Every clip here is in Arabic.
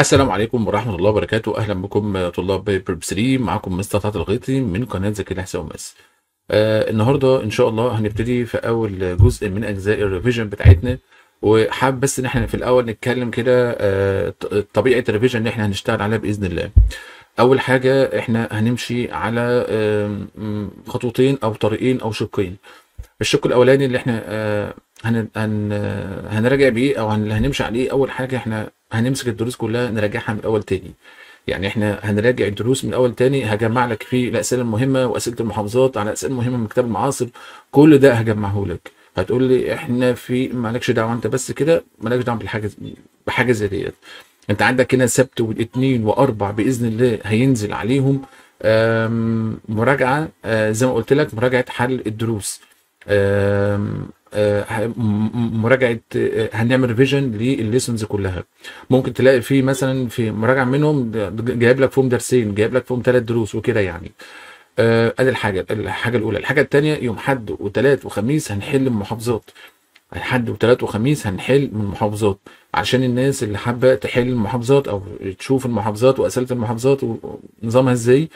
السلام عليكم ورحمة الله وبركاته أهلا بكم طلاب بريب 3 معاكم مستر طه الغيطي من قناة زكي الاحساء ومس آه النهاردة إن شاء الله هنبتدي في أول جزء من أجزاء الريفيجن بتاعتنا وحابب بس إن إحنا في الأول نتكلم كده آه طبيعة الريفيجن اللي إحنا هنشتغل عليها بإذن الله أول حاجة إحنا هنمشي على آه خطوتين أو طريقين أو شقين الشق الأولاني اللي إحنا آه هن هن هنراجع بيه أو هن هنمشي عليه أول حاجة إحنا هنمسك الدروس كلها نراجعها من الاول تاني يعني احنا هنراجع الدروس من الاول تاني هجمع لك فيه الاسئله المهمه واسئله المحافظات على اسئله مهمه من كتاب المعاصر كل ده هجمعه لك هتقول لي احنا في مالكش دعوه انت بس كده مالكش دعوه بالحاجه بحاجه زي ديت انت عندك هنا السبت والاثنين واربع باذن الله هينزل عليهم مراجعه آه، زي ما قلت لك مراجعه حل الدروس آه، مراجعه آه، هنعمل ريفيجن للليسنز كلها ممكن تلاقي في مثلا في مراجعه منهم جايب لك فيهم درسين جايب لك فيهم ثلاث دروس وكده يعني آه، ادي الحاجه الحاجه الاولى الحاجه الثانيه يوم حد وثلاث وخميس هنحل المحافظات الحد وثلاث وخميس هنحل من المحافظات عشان الناس اللي حابه تحل المحافظات او تشوف المحافظات واسئله المحافظات ونظامها ازاي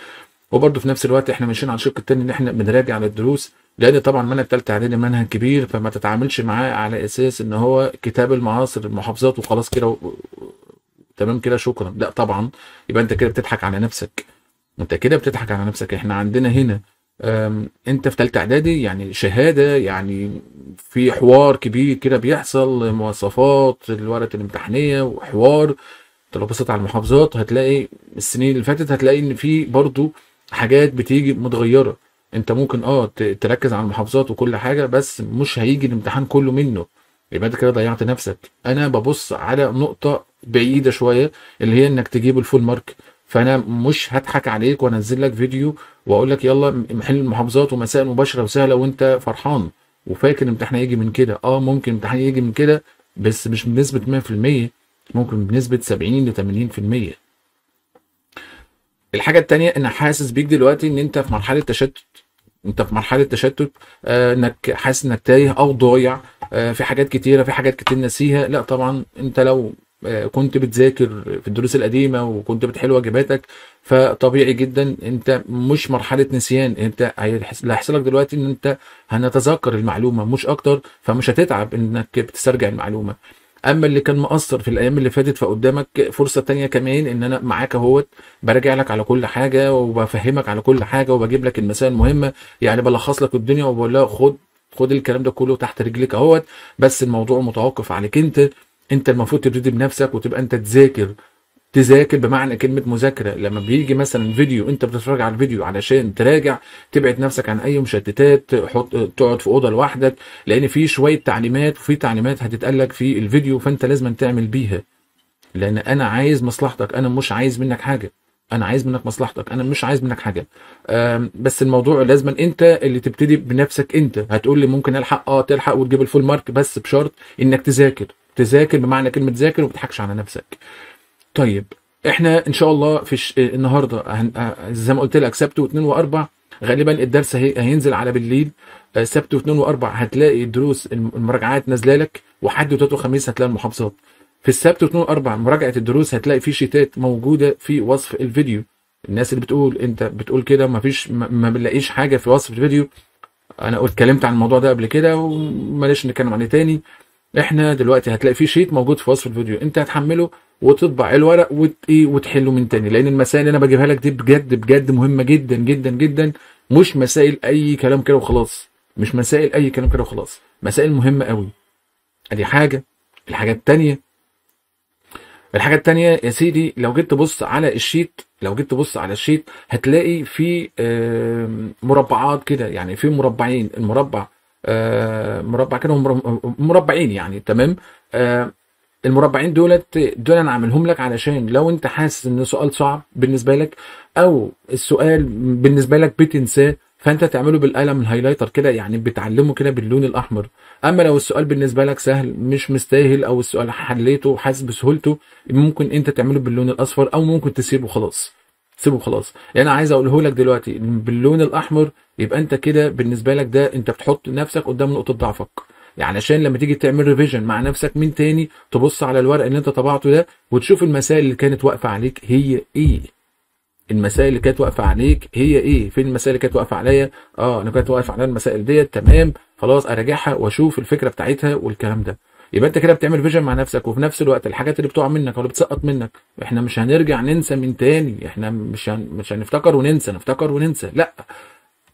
وبرده في نفس الوقت احنا ماشيين على الشق الثاني ان احنا بنراجع على الدروس لان طبعا المنهج الثالثه اعدادي منهج كبير فما تتعاملش معاه على اساس ان هو كتاب المعاصر المحافظات وخلاص كده و... تمام كده شكرا لا طبعا يبقى انت كده بتضحك على نفسك انت كده بتضحك على نفسك احنا عندنا هنا انت في ثالثه اعدادي يعني شهاده يعني في حوار كبير كده بيحصل مواصفات الورقه الامتحانيه وحوار انت لو بصيت على المحافظات هتلاقي السنين اللي فاتت هتلاقي ان في برضو حاجات بتيجي متغيره انت ممكن اه تركز على المحافظات وكل حاجه بس مش هيجي الامتحان كله منه يبقى انت كده ضيعت نفسك انا ببص على نقطه بعيده شويه اللي هي انك تجيب الفول مارك فانا مش هضحك عليك وانزل لك فيديو واقول لك يلا محل المحافظات ومسائل مباشره وسهله وانت فرحان وفاكر الامتحان هيجي من كده اه ممكن الامتحان يجي من كده بس مش بنسبه 100% ممكن بنسبه 70 ل 80% الحاجه التانية ان حاسس بيك دلوقتي ان انت في مرحله تشتت انت في مرحله تشتت آه، انك حاسس انك تايه او ضايع آه، في حاجات كتيره في حاجات كتير ناسيها لا طبعا انت لو آه، كنت بتذاكر في الدروس القديمه وكنت بتحل واجباتك فطبيعي جدا انت مش مرحله نسيان انت اللي هيحصل لك دلوقتي ان انت هنتذكر المعلومه مش اكتر فمش هتتعب انك بتسترجع المعلومه اما اللي كان مقصر في الايام اللي فاتت فقدامك فرصه تانية كمان ان انا معاك اهوت براجع لك على كل حاجه وبفهمك على كل حاجه وبجيب لك المسائل المهمه يعني بلخص لك الدنيا وبقول لها خد خد الكلام ده كله تحت رجليك اهوت بس الموضوع متوقف عليك انت انت المفروض تبتدي بنفسك وتبقى انت تذاكر تذاكر بمعنى كلمه مذاكره لما بيجي مثلا فيديو انت بتتفرج على الفيديو علشان تراجع تبعد نفسك عن اي مشتتات حط تقعد في اوضه لوحدك لان في شويه تعليمات وفي تعليمات هتتقال في الفيديو فانت لازم تعمل بيها لان انا عايز مصلحتك انا مش عايز منك حاجه انا عايز منك مصلحتك انا مش عايز منك حاجه بس الموضوع لازم انت اللي تبتدي بنفسك انت هتقول لي ممكن الحق اه تلحق وتجيب الفول مارك بس بشرط انك تذاكر تذاكر بمعنى كلمه ذاكر وما تضحكش على نفسك طيب احنا ان شاء الله في ش... آه، النهارده هن... آه، زي ما قلت لك سبت واثنين واربع غالبا الدرس هي... هينزل على بالليل آه، سبت واثنين واربع هتلاقي الدروس المراجعات نازله لك وحد وتلات وخميس هتلاقي المحافظات في السبت واثنين واربع مراجعه الدروس هتلاقي في شيتات موجوده في وصف الفيديو الناس اللي بتقول انت بتقول كده ومفيش ما, ما بنلاقيش حاجه في وصف الفيديو انا اتكلمت عن الموضوع ده قبل كده وماليش نتكلم عليه تاني احنا دلوقتي هتلاقي في شيت موجود في وصف الفيديو انت هتحمله وتطبع الورق وت... إيه، وتحله من تاني لان المسائل اللي انا بجيبها لك دي بجد بجد مهمه جدا جدا جدا مش مسائل اي كلام كده وخلاص مش مسائل اي كلام كده وخلاص مسائل مهمه قوي ادي حاجه الحاجه التانيه الحاجه التانيه يا سيدي لو جيت تبص على الشيت لو جيت تبص على الشيت هتلاقي في مربعات كده يعني في مربعين المربع آه، مربع كده مربعين يعني تمام آه، المربعين دولت دول انا عاملهم لك علشان لو انت حاسس ان سؤال صعب بالنسبه لك او السؤال بالنسبه لك بتنساه فانت تعمله بالقلم الهايلايتر كده يعني بتعلمه كده باللون الاحمر اما لو السؤال بالنسبه لك سهل مش مستاهل او السؤال حليته وحاسس بسهولته ممكن انت تعمله باللون الاصفر او ممكن تسيبه خلاص سيبه خلاص يعني انا عايز اقوله لك دلوقتي باللون الاحمر يبقى انت كده بالنسبه لك ده انت بتحط نفسك قدام نقطه ضعفك يعني عشان لما تيجي تعمل ريفيجن مع نفسك من تاني تبص على الورق اللي انت طبعته ده وتشوف المسائل اللي كانت واقفه عليك هي ايه المسائل اللي كانت واقفه عليك هي ايه فين المسائل اللي كانت واقفه عليا اه انا كانت واقفه على المسائل ديت تمام خلاص اراجعها واشوف الفكره بتاعتها والكلام ده يبقى انت كده بتعمل فيجن مع نفسك وفي نفس الوقت الحاجات اللي بتقع منك او اللي بتسقط منك احنا مش هنرجع ننسى من تاني احنا مش هن... مش هنفتكر وننسى نفتكر وننسى لا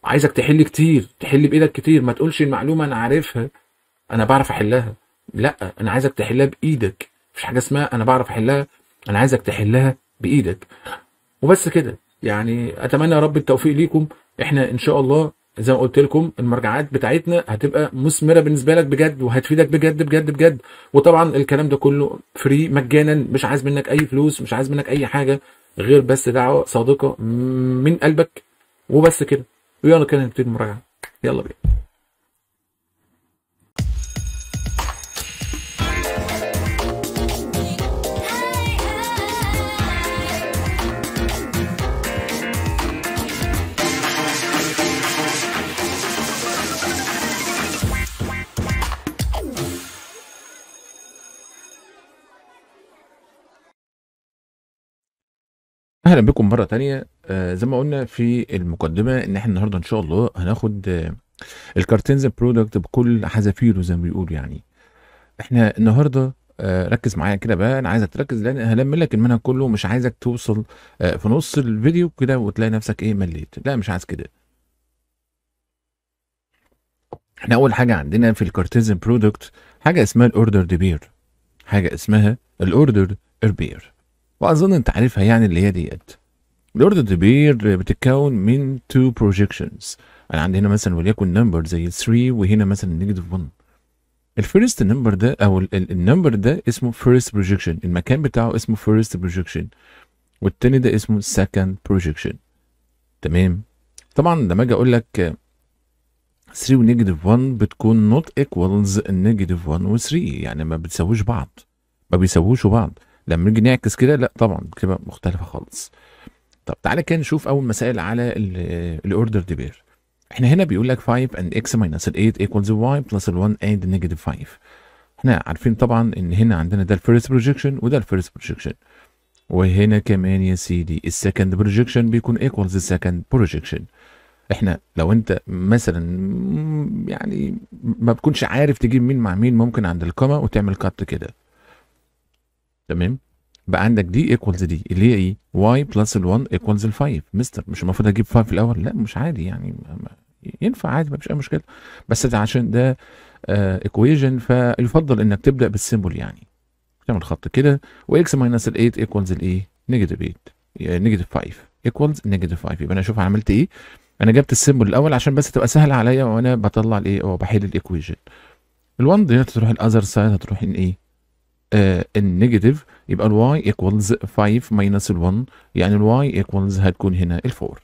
عايزك تحل كتير تحل بايدك كتير ما تقولش المعلومه انا عارفها انا بعرف احلها لا انا عايزك تحلها بايدك مفيش حاجه اسمها انا بعرف احلها انا عايزك تحلها بايدك وبس كده يعني اتمنى يا رب التوفيق ليكم احنا ان شاء الله زي ما قلت لكم المرجعات بتاعتنا هتبقى مثمره بالنسبه لك بجد وهتفيدك بجد بجد بجد وطبعا الكلام ده كله فري مجانا مش عايز منك اي فلوس مش عايز منك اي حاجه غير بس دعوه صادقه من قلبك وبس كده ويلا كده نبتدي المراجعه يلا بينا اهلا بكم مره تانية آه زي ما قلنا في المقدمه ان احنا النهارده ان شاء الله هناخد آه برودكت بكل حذافيره زي ما بيقولوا يعني احنا النهارده آه، ركز معايا كده بقى انا عايزك تركز لان هلم لك المنهج كله مش عايزك توصل آه، في نص الفيديو كده وتلاقي نفسك ايه مليت لا مش عايز كده احنا اول حاجه عندنا في الكارتيزن برودكت حاجه اسمها الاوردر دي بير حاجه اسمها الاوردر بير واظن انت عارفها يعني اللي هي ديت الاوردر تو بير بتتكون من تو بروجيكشنز انا عندي هنا مثلا وليكن نمبر زي 3 وهنا مثلا نيجاتيف 1 الفيرست نمبر ده او النمبر ده اسمه فيرست بروجيكشن المكان بتاعه اسمه فيرست بروجيكشن والتاني ده اسمه سكند بروجيكشن تمام طبعا لما اجي اقول لك 3 ونيجاتيف 1 بتكون نوت ايكوالز نيجاتيف 1 و 3 يعني ما بتساويش بعض ما بيساووش بعض لما نيجي نعكس كده لا طبعا بتبقى مختلفه خالص طب تعالى كده نشوف اول مسائل على الاوردر دي بير احنا هنا بيقول لك 5 and x minus 8 equals y plus 1 and negative 5 احنا عارفين طبعا ان هنا عندنا ده الفيرست بروجيكشن وده الفيرست بروجيكشن وهنا كمان يا سيدي السكند بروجيكشن بيكون ايكوالز السكند بروجيكشن احنا لو انت مثلا يعني ما بتكونش عارف تجيب مين مع مين ممكن عند الكوما وتعمل كات كده تمام بقى عندك دي ايكوالز دي اللي هي ايه واي بلس ال1 ايكوالز ال5 مستر مش المفروض اجيب 5 في الاول لا مش عادي يعني ينفع عادي مفيش اي مشكله بس ده عشان ده ايكويجن آه، فيفضل انك تبدا بالسيمبل يعني تعمل خط كده واكس ماينس ال8 ايكوالز الايه نيجاتيف 8 نيجاتيف 5 ايكوالز نيجاتيف 5 يبقى انا اشوف عملت ايه انا جبت السيمبل الاول عشان بس تبقى سهل عليا وانا بطلع الايه او بحل الايكويجن ال1 دي هتروح الاذر سايد هتروح ان ايه النيجاتيف آه، يبقى الواي ايكوالز 5 ماينس ال1 يعني الواي ايكوالز هتكون هنا ال4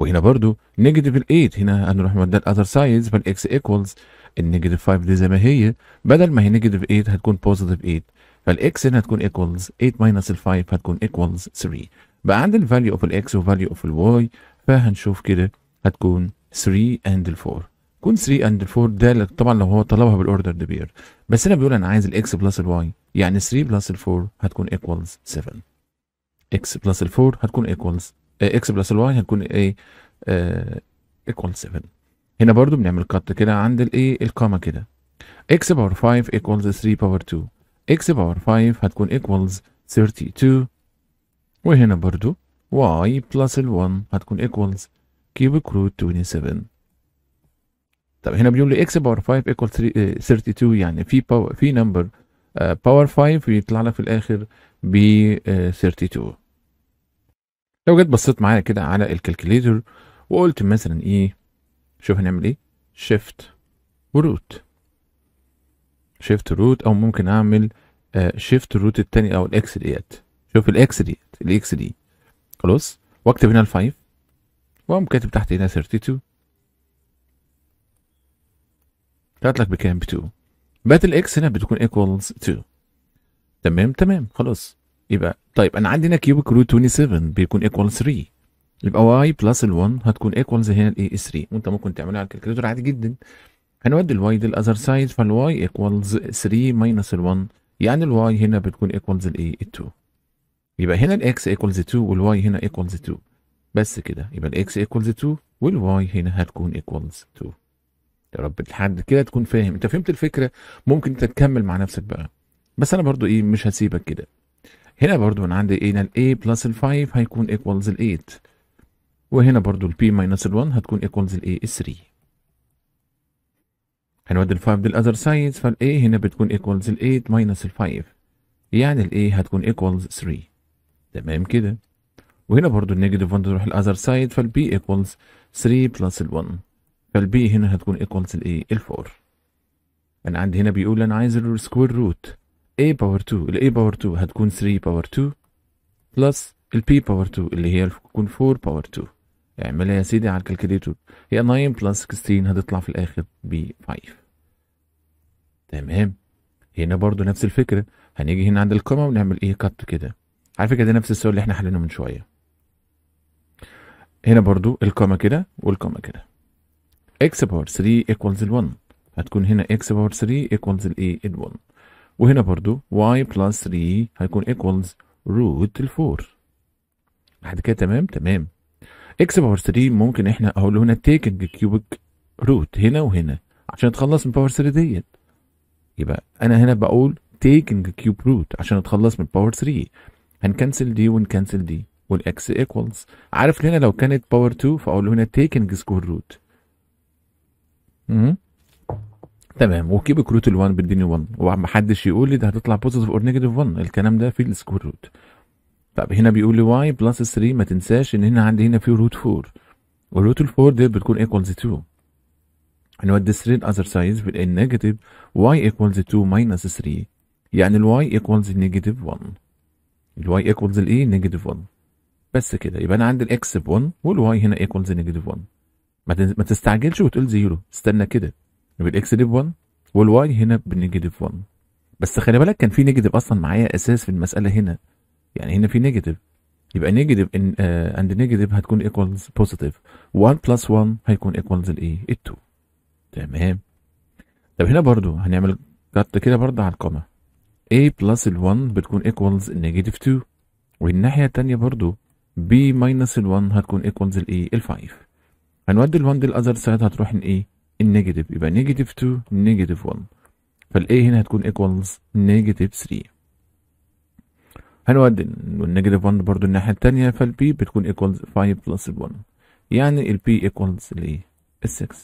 وهنا برضو نيجاتيف ال8 هنا هنروح نوديها الاذر سايدز فالاكس ايكوالز النيجاتيف 5 دي زي ما هي بدل ما هي نيجاتيف 8 هتكون بوزيتيف 8 فالاكس هنا هتكون ايكوالز 8 ماينس ال5 هتكون ايكوالز 3 بقى عند الفاليو اوف الاكس وفاليو اوف الواي فهنشوف كده هتكون 3 اند 4 كون 3 اند 4 ده طبعا لو هو طلبها بالاوردر ده بير بس انا بيقول انا عايز الاكس بلس الواي يعني 3 بلس 4 هتكون ايكوالز 7 اكس بلس 4 هتكون ايكوالز اكس بلس الواي هتكون ايه ايكوال آه، 7 هنا برضو بنعمل كات كده عند الايه الكاما كده x باور 5 ايكوالز 3 باور 2 x باور 5 هتكون ايكوالز 32 وهنا برضو y بلس ال 1 هتكون ايكوالز cubic روت 27 طب هنا بيقول لي اكس باور 5 ايكوال 32 يعني في باور في نمبر باور 5 ويطلع لك في الاخر ب 32 آه، لو جيت بصيت معايا كده على الكالكوليتر وقلت مثلا ايه شوف هنعمل ايه شيفت وروت شيفت روت او ممكن اعمل شيفت روت الثاني او الاكس ديت شوف الاكس ديت الاكس دي خلاص واكتب هنا ال 5 واقوم كاتب تحت هنا 32 طلعت لك بكام ب 2 باتل اكس هنا بتكون ايكوالز 2 تمام تمام خلاص يبقى طيب انا عندي هنا كيوب روت 27 بيكون ايكوال 3 يبقى واي بلس ال1 هتكون ايكوالز هنا الاي 3 وانت ممكن تعملها على الكالكوليتور عادي جدا هنودي الواي دي الاذر سايد فالواي ايكوالز 3 ماينس ال1 يعني الواي هنا بتكون ايكوالز الاي 2 يبقى هنا الاكس ايكوالز 2 والواي هنا ايكوالز 2 بس كده يبقى الاكس ايكوالز 2 والواي هنا هتكون ايكوالز 2 يا رب لحد كده تكون فاهم انت فهمت الفكره ممكن انت تكمل مع نفسك بقى بس انا برضو ايه مش هسيبك كده هنا برضو انا عندي هنا ايه، ال a بلس ال 5 هيكون ايكوالز ال 8 وهنا برضو ال p ماينس ال 1 هتكون ايكوالز ال a 3 هنودي ال 5 للأذر سايد فال a هنا بتكون ايكوالز ال 8 ماينس ال 5 يعني ال a هتكون ايكوالز 3 تمام كده وهنا برضو النيجاتيف 1 تروح للأذر سايد فال b ايكوالز 3 بلس ال 1 فالبي هنا هتكون ايكوالز الايه الفور انا عندي هنا بيقول انا عايز السكوير روت a باور 2 ال a باور 2 هتكون 3 باور 2 بلس ال p باور 2 اللي هي تكون 4 باور 2 اعملها يا سيدي على الكالكليتور هي 9 بلس 16 هتطلع في الاخر ب 5 تمام هنا برضو نفس الفكره هنيجي هنا عند الكومه ونعمل ايه كات كده على فكره ده نفس السؤال اللي احنا حليناه من شويه هنا برضو الكومه كده والكومه كده x باور 3 equals ال 1 هتكون هنا x باور 3 equals ال ال 1 وهنا برضو y plus 3 هيكون equals root ال 4 لحد كده تمام تمام x باور 3 ممكن احنا اقول هنا taking cubic root هنا وهنا عشان اتخلص من باور 3 ديت يبقى انا هنا بقول taking cube root عشان اتخلص من باور 3 هنكنسل دي ونكنسل دي والاكس ايكوالز عارف هنا لو كانت باور 2 فاقول هنا taking square root تمام وكيب كروت ال1 بتديني 1 ومحدش يقول لي ده هتطلع بوزيتيف اور نيجاتيف 1 الكلام ده في السكوير روت طب هنا بيقول لي واي بلس 3 ما تنساش ان هنا عندي هنا في روت 4 والروت ال 4 دي بتكون ايكوالز 2 ودي 3 الاذر سايز بنلاقي النيجاتيف واي ايكوالز 2 ماينس 3 يعني الواي ايكوالز نيجاتيف 1 الواي ايكوالز الايه نيجاتيف 1 بس كده يبقى انا عندي الاكس ب 1 والواي هنا ايكوالز نيجاتيف 1 ما تستعجلش وتقول زيرو استنى كده يبقى الاكس 1 والواي هنا بنيجاتيف 1 بس خلي بالك كان في نيجاتيف اصلا معايا اساس في المساله هنا يعني هنا في نيجاتيف يبقى نيجاتيف اند نيجاتيف هتكون ايكوالز بوزيتيف 1 بلس 1 هيكون ايكوالز الايه؟ ال 2 تمام طب هنا برضو هنعمل كات كده برضو على القمه a بلس ال 1 بتكون ايكوالز نيجاتيف 2 والناحيه الثانيه برضو b ماينس ال 1 هتكون ايكوالز الايه؟ ال 5 هنودي ال1 دي الاذر سايد هتروح ايه النيجاتيف يبقى نيجاتيف 2 نيجاتيف 1 فالايه هنا هتكون ايكوالز نيجاتيف 3 هنودي النيجاتيف 1 برضو الناحيه الثانيه فالبي بتكون ايكوالز 5 بلس 1 يعني البي ايكوالز الايه ال 6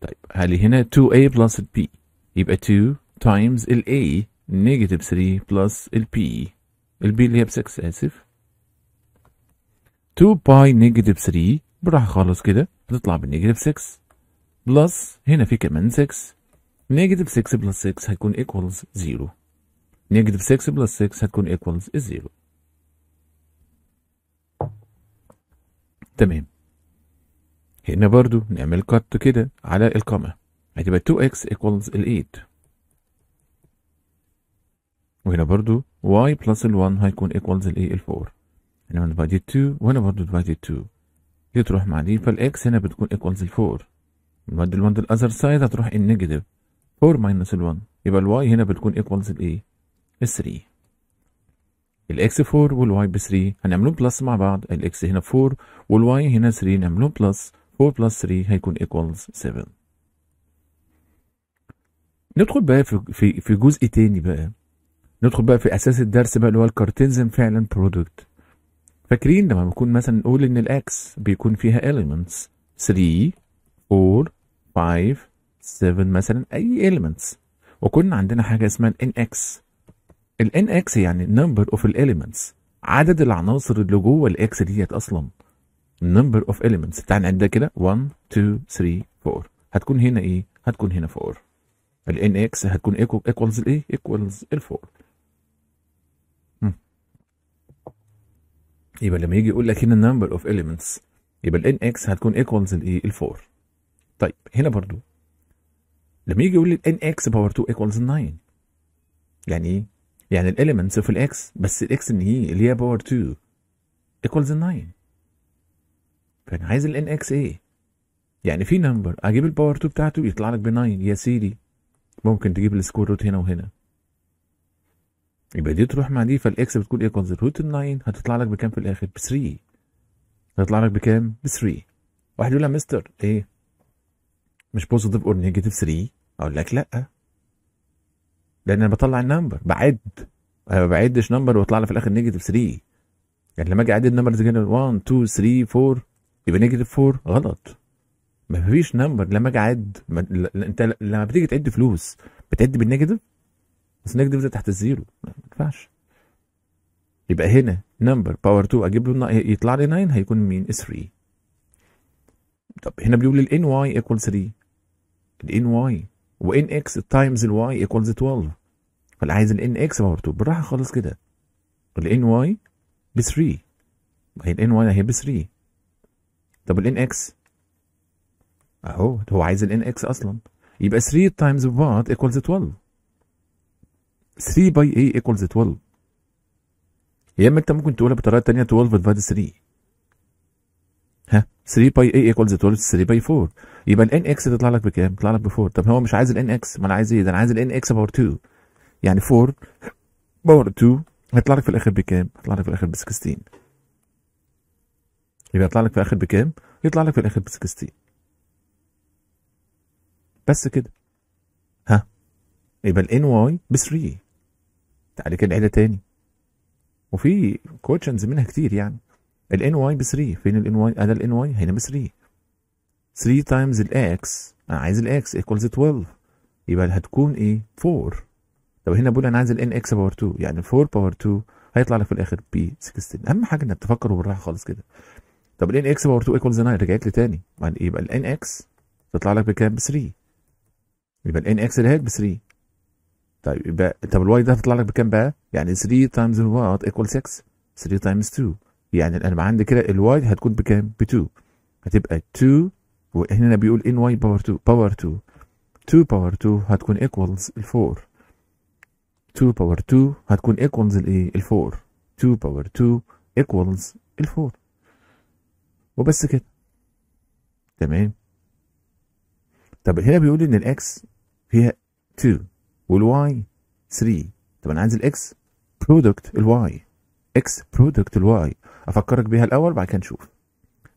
طيب هل هنا 2a بلس البي يبقى 2 تايمز a نيجاتيف 3 بلس البي البي اللي هي ب 6 اسف 2 باي نيجاتيف 3 بروح خالص كده بتطلع بالنيجاتيف 6 بلس هنا في كمان 6 نيجاتيف 6 بلس 6 هيكون ايكوالز 0 نيجاتيف 6 بلس 6 هتكون ايكوالز 0 تمام هنا برضو نعمل كات كده على القامة هتبقى 2x equals 8 وهنا برضو y plus 1 هيكون equals ال 4 هنا divided 2 وهنا برضو divided 2 يتروح مع دي فالاكس هنا بتكون ايكوالز 4 نودي ال1 للاذر سايد هتروح النيجاتيف 4 ماينس ال1 يبقى الواي هنا بتكون ايكوالز الايه؟ ال 3 الاكس 4 والواي ب 3 هنعملهم بلس مع بعض الاكس هنا 4 والواي هنا 3 نعملهم بلس 4 بلس 3 هيكون ايكوالز 7 ندخل بقى في في في جزء تاني بقى ندخل بقى في اساس الدرس بقى اللي هو الكارتينزم فعلا برودكت فاكرين لما بنكون مثلا نقول ان الاكس بيكون فيها elements 3 4 5 7 مثلا اي elements وكنا عندنا حاجه اسمها ال nx ال nx يعني number of elements عدد العناصر اللي جوه الاكس ديت اصلا number of elements تعال نعدها كده 1 2 3 4 هتكون هنا ايه هتكون هنا 4 ال nx هتكون equals الايه equals ال 4 يبقى لما يجي يقول لك هنا النمبر اوف elements يبقى ال nx هتكون equals الايه ال 4 طيب هنا برضو لما يجي يقول لي ال n باور 2 equals 9 يعني ايه؟ يعني الاليمنتس اوف الاكس بس الاكس ان هي اللي هي باور 2 ايكوالز 9 فانا عايز الان اكس ايه؟ يعني في نمبر اجيب الباور 2 بتاعته يطلع لك ب 9 يا سيدي ممكن تجيب السكور روت هنا وهنا يبقى دي تروح مع دي فالاكس بتكون ايكوالز روت ال 9 هتطلع لك بكام في الاخر؟ ب 3 هتطلع لك بكام؟ ب 3 واحد يقول يا مستر ايه؟ مش بوزيتيف اور نيجاتيف 3 اقول لك لا لان انا بطلع النمبر بعد انا ما بعدش نمبر ويطلع لي في الاخر نيجاتيف 3 يعني لما اجي اعد النمبر زي 1 2 3 4 يبقى نيجاتيف 4 غلط ما فيش نمبر لما اجي اعد انت لما بتيجي تعد فلوس بتعد بالنيجاتيف بس نيجاتيف تحت الزيرو ما ينفعش يبقى هنا نمبر باور 2 اجيب له يطلع لي 9 هيكون مين 3 طب هنا بيقول لي n y ايكوال 3 الان n y و n x ايكوالز y 12 فانا عايز الان n x باور 2 بالراحه خالص كده الان n y ب 3 هي الان n y ب 3 طب الان n x اهو هو عايز الان n x اصلا يبقى 3 تايمز what ايكوالز 12 3 باي اي ايكوالز 12 يا اما انت ممكن تقولها بطريقه ثانيه 12 ديفايد 3 ها 3 باي اي ايكوالز 12 3 باي 4 يبقى الان اكس تطلع لك بكام؟ تطلع لك ب 4 طب هو مش عايز الان اكس ما انا عايز ايه؟ ده انا عايز الان اكس باور 2 يعني 4 باور 2 هيطلع لك في الاخر بكام؟ هيطلع لك في الاخر ب 16 يبقى يطلع لك في الاخر بكام؟ يطلع لك في الاخر ب 16 بس كده ها يبقى الان واي ب 3 تعالى كده العيله تاني وفي كوتشنز منها كتير يعني الان واي ب 3 فين الان واي انا الان واي هنا ب 3 3 تايمز الاكس انا عايز الاكس ايكوالز 12 يبقى هتكون ايه 4 طب هنا بقول انا عايز الان اكس باور 2 يعني 4 باور 2 هيطلع لك في الاخر بي 16 اهم حاجه انك تفكر وبالراحه خالص كده طب الان اكس باور 2 ايكوالز 9 رجعت لي تاني يعني يبقى الان اكس تطلع لك بكام ب 3 يبقى الان اكس اللي هيك ب 3 طيب يبقى طب الواي ده هتطلع لك بكام بقى؟ يعني 3 تايمز الواي ايكوال 6 3 تايمز 2 يعني انا عندي كده الواي هتكون بكام؟ ب 2 هتبقى 2 وهنا بيقول ان واي باور 2 باور 2 2 باور 2 هتكون ايكوالز ال 4 2 باور 2 هتكون ايكوالز الايه؟ ال 4 2 باور 2 ايكوالز ال 4 وبس كده تمام طب هنا بيقول ان الاكس هي 2 والواي 3 طب انا عايز الاكس برودكت الواي اكس برودكت الواي افكرك بيها الاول بعد كده نشوف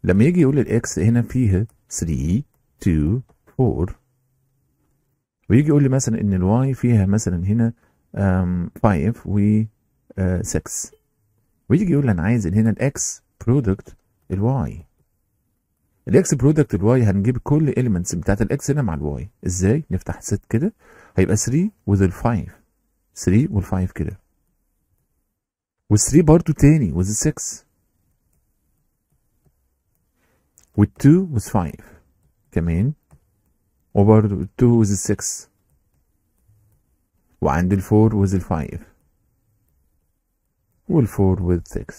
لما يجي يقول الاكس هنا فيها 3 2 4 ويجي يقول لي مثلا ان الواي فيها مثلا هنا 5 و 6 آه، ويجي يقول لي انا عايز هنا الاكس برودكت الواي الاكس برودكت الواي هنجيب كل الاليمنتس بتاعت الاكس هنا مع الواي ازاي نفتح ست كده هيبقى 3 وذ 5 3 وال5 كده وال3 برضو تاني وذ 6 وال2 وذ 5 كمان وبرضو 2 وذ 6 وعند ال4 وذ 5 وال4 وذ 6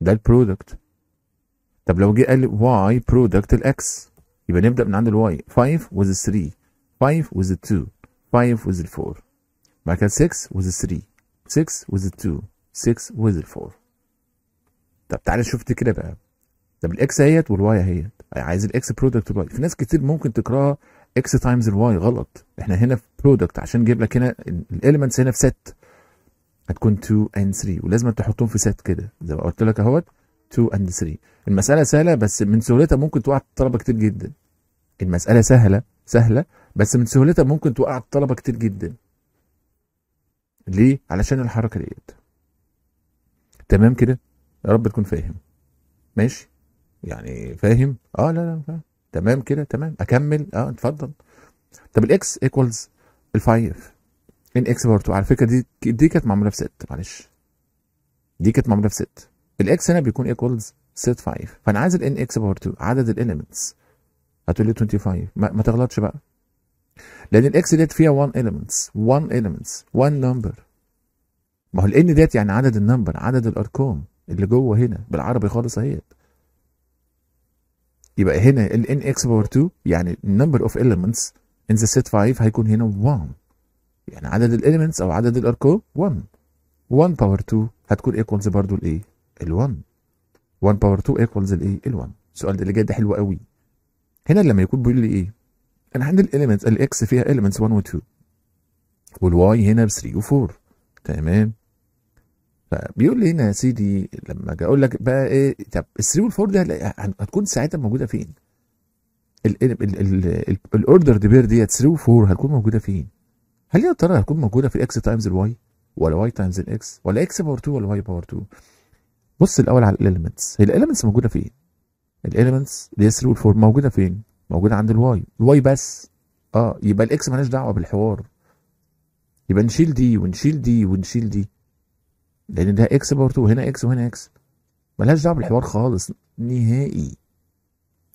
ده البرودكت طب لو جه قال واي برودكت الاكس يبقى نبدا من عند الواي 5 وذ 3 5 with the 2 5 with the 4 بعد كده 6 with the 3 6 with the 2 6 with the 4 طب تعالى شفت كده بقى طب الاكس اهيت والواي اهيت عايز الاكس برودكت والواي في ناس كتير ممكن تقراها اكس تايمز الواي غلط احنا هنا في برودكت عشان نجيب لك هنا الاليمنتس هنا في ست هتكون 2 اند 3 ولازم تحطهم في ست كده زي ما قلت لك اهوت 2 اند 3 المساله سهله بس من سهولتها ممكن توقع طلبه كتير جدا المساله سهله سهله بس من سهولتها ممكن توقع الطلبه كتير جدا ليه علشان الحركه ديت تمام كده يا رب تكون فاهم ماشي يعني فاهم اه لا لا فاهم تمام كده تمام اكمل اه اتفضل طب الاكس ايكوالز الفايف ان اكس بار 2 على فكره دي دي كانت معموله في 6 معلش دي كانت معموله في 6 الاكس هنا بيكون ايكوالز ست 5 فانا عايز الان اكس بار 2 عدد الاليمنتس هتقول لي 25 ما, ما تغلطش بقى لان الاكس ديت فيها 1 elements 1 elements 1 number ما هو الان ديت يعني عدد النمبر عدد الارقام اللي جوه هنا بالعربي خالص اهيت يبقى هنا ال n x باور 2 يعني number of elements in the set 5 هيكون هنا 1 يعني عدد elements او عدد الارقام 1 1 باور 2 هتكون ايكوالز برضه الايه ال 1 1 باور 2 ايكوالز الايه ال 1 السؤال ده اللي جاي ده حلو قوي هنا لما يكون بيقول لي ايه انا عندي الاليمنتس الاكس فيها اليمنتس 1 و 2 والواي هنا ب 3 و 4 تمام فبيقول لي هنا يا سيدي لما اجي اقول لك بقى ايه طب ال 3 وال 4 دي هتكون ساعتها موجوده فين؟ الاوردر بير ديت 3 و 4 هتكون موجوده فين؟ هل يا ترى هتكون موجوده في اكس تايمز الواي ولا واي تايمز الاكس ولا اكس باور 2 ولا واي باور 2؟ بص الاول على الاليمنتس هي الاليمنتس موجوده فين؟ الاليمنتس اللي هي 3 وال 4 موجوده فين؟ موجوده عند الواي الواي بس اه يبقى الاكس مالهاش دعوه بالحوار يبقى نشيل دي ونشيل دي ونشيل دي لان ده اكس باور 2 هنا اكس وهنا اكس مالهاش دعوه بالحوار خالص نهائي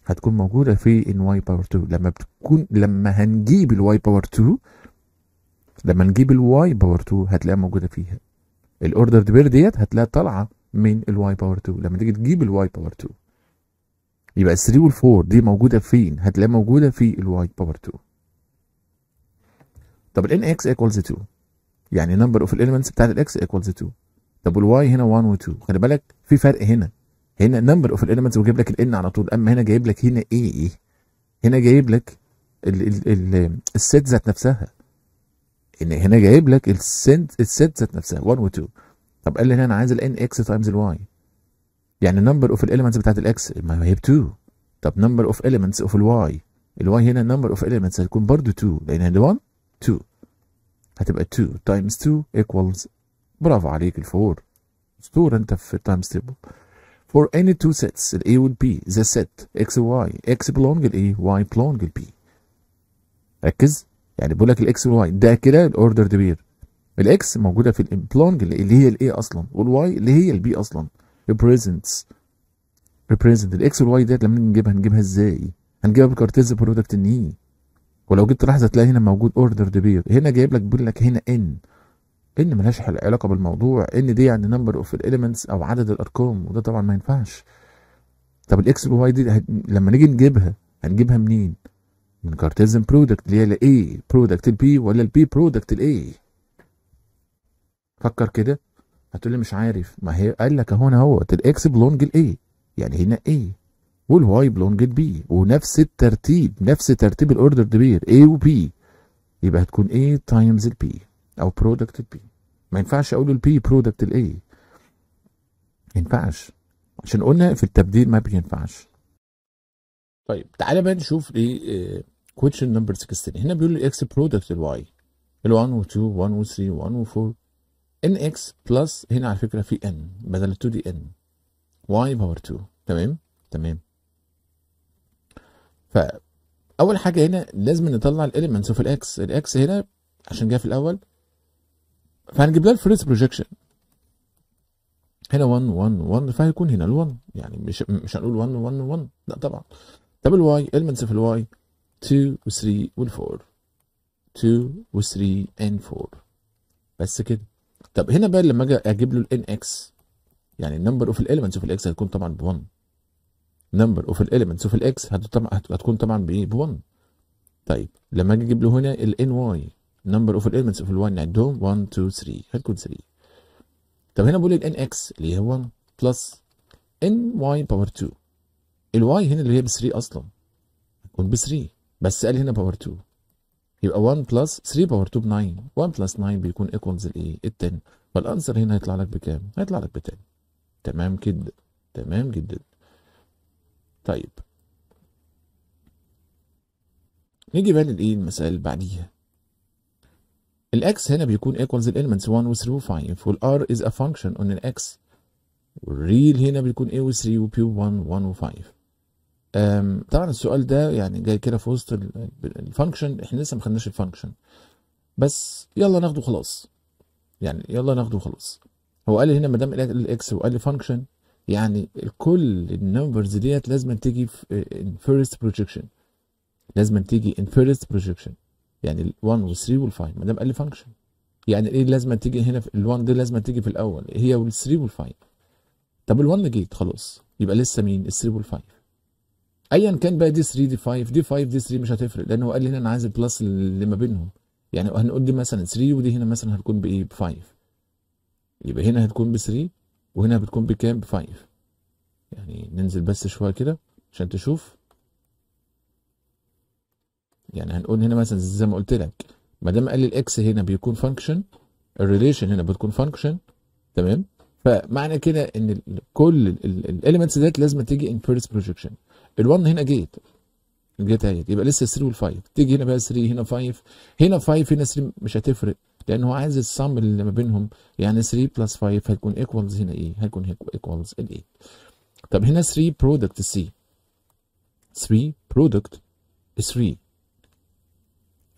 هتكون موجوده في ان واي باور 2 لما بتكون لما هنجيب الواي باور 2 لما نجيب الواي باور 2 هتلاقيها موجوده فيها الاوردر بير ديت هتلاقيها طالعه من الواي باور 2 لما تيجي تجيب الواي باور 2 يبقى 3 وال 4 دي موجوده فين؟ هتلاقيها موجوده في y باور 2 طب الـ NX equals 2 يعني نمبر اوف elements بتاعت الـ X equals 2 طب والواي هنا 1 و2 خلي بالك في فرق هنا هنا نمبر اوف elements وجايب لك الـ n على طول اما هنا جايب لك هنا ايه هنا جايب لك الـ الـ الـ الست ذات نفسها ان هنا جايب لك set ذات نفسها 1 و2 طب قال لي هنا انا عايز الـ NX times الـ الواي يعني number اوف elements بتاعت الاكس ما هي ب 2 طب نمبر اوف elements اوف الواي الواي هنا number اوف elements هتكون برضه 2 لان دي 1 2 هتبقى 2 تايمز 2 ايكوالز برافو عليك ال4 اسطوره انت في التايمز تيبل for any two sets ال A وال B the set x و y x belong ل A y belong ل B ركز يعني بقول لك الاكس والواي ده كده الاوردر دبير الاكس موجوده في البلونج اللي هي الاي اصلا والواي اللي هي البي اصلا represents represent الاكس والواي ديت لما نجيبها نجيبها ازاي؟ هنجيبها بالكارتيز برودكت ان e. ولو جبت تلاحظ هتلاقي هنا موجود اوردر بير هنا جايب لك بيقول لك هنا ان ان ملهاش علاقه بالموضوع ان دي يعني نمبر اوف الاليمنتس او عدد الارقام وده طبعا ما ينفعش طب الاكس والواي دي لما نيجي نجيبها هنجيبها منين؟ من كارتيزن برودكت اللي هي الاي برودكت البي ولا البي برودكت الاي فكر كده هتقول لي مش عارف ما هي قال لك اهو اهوت الاكس بلونج الاي يعني هنا اي والواي بلونج البي ونفس الترتيب نفس ترتيب الاوردر بير اي وبي يبقى هتكون اي تايمز البي او برودكت البي ما ينفعش اقول البي برودكت الاي ما ينفعش عشان قلنا في التبديل ما بينفعش طيب تعالى بقى نشوف ايه question نمبر 16 هنا بيقول لي اكس برودكت الواي ال1 و2 و1 و3 و1 و4 ان اكس بلس هنا على فكره في ان بدل 2 دي ان واي باور 2 تمام تمام فاول حاجه هنا لازم نطلع الاليمنتس اوف الاكس الاكس هنا عشان جه في الاول فهنجيب لها الفيرست بروجكشن هنا 1 1 1 فهيكون هنا ال1 يعني مش مش هنقول 1 1 1 لا طبعا طب الواي elements في الواي 2 و 3 و 4 2 و 3 and 4 بس كده طب هنا بقى لما اجي اجيب له الان اكس يعني النمبر اوف الاليمنتس اوف الاكس هتكون طبعا ب 1 نمبر اوف الاليمنتس اوف الاكس هتكون طبعا ب 1 طيب لما اجي اجيب له هنا الان واي نمبر اوف الاليمنتس اوف ال1 نعدهم 1 2 3 هتكون 3 طب هنا بقول الان اكس اللي هي 1 بلس ان واي باور 2 الواي هنا اللي هي ب 3 اصلا هتكون ب 3 بس قال هنا باور 2 يبقى 1 بلس 3 باور 2 ب 9 1 بلس 9 بيكون ايكوالز الايه؟ ال 10 فالانسر هنا هيطلع لك بكام؟ هيطلع لك ب 10 تمام كده تمام جدا طيب نيجي بقى للايه المسائل اللي بعديها الاكس هنا بيكون ايكوالز الالمنتس 1 و 3 و 5 والار از ا فانكشن اون الاكس والريل هنا بيكون ايه و 3 و بي 1 1 و 5 طبعا السؤال ده يعني جاي كده في وسط الفانكشن احنا لسه ما خدناش الفانكشن بس يلا ناخده خلاص يعني يلا ناخده خلاص هو قال لي هنا ما دام الاكس وقال لي فانكشن يعني كل النمبرز ديت لازم تيجي في فيرست آه، بروجكشن لازم تيجي ان فيرست بروجكشن يعني ال1 وال3 وال5 ما دام قال لي فانكشن يعني ايه لازم تيجي هنا في ال1 دي لازم تيجي في الاول هي وال3 وال5 طب ال1 جيت خلاص يبقى لسه مين ال3 وال5 ايا كان بقى دي 3 دي 5 دي 5 دي 3 مش هتفرق لان هو قال لي هنا انا عايز البلس اللي ما بينهم يعني هنقول دي مثلا 3 ودي هنا مثلا هتكون بايه ب 5 يبقى هنا هتكون ب 3 وهنا بتكون بكام ب 5 يعني ننزل بس شويه كده عشان تشوف يعني هنقول هنا مثلا زي ما قلت لك ما دام قال لي الاكس هنا بيكون فانكشن الريليشن هنا بتكون فانكشن تمام فمعنى كده ان كل الاليمنتس ديت لازم تيجي ان فيرست بروجكشن ال1 هنا جيت الجيت اهي يبقى لسه 3 وال5 تيجي هنا بقى 3 هنا 5 هنا 5 هنا 3 مش هتفرق لان هو عايز السم اللي ما بينهم يعني 3 بلس 5 هتكون ايكوالز هنا ايه هتكون ايكوالز ال 8 طب هنا 3 برودكت سي 3 برودكت 3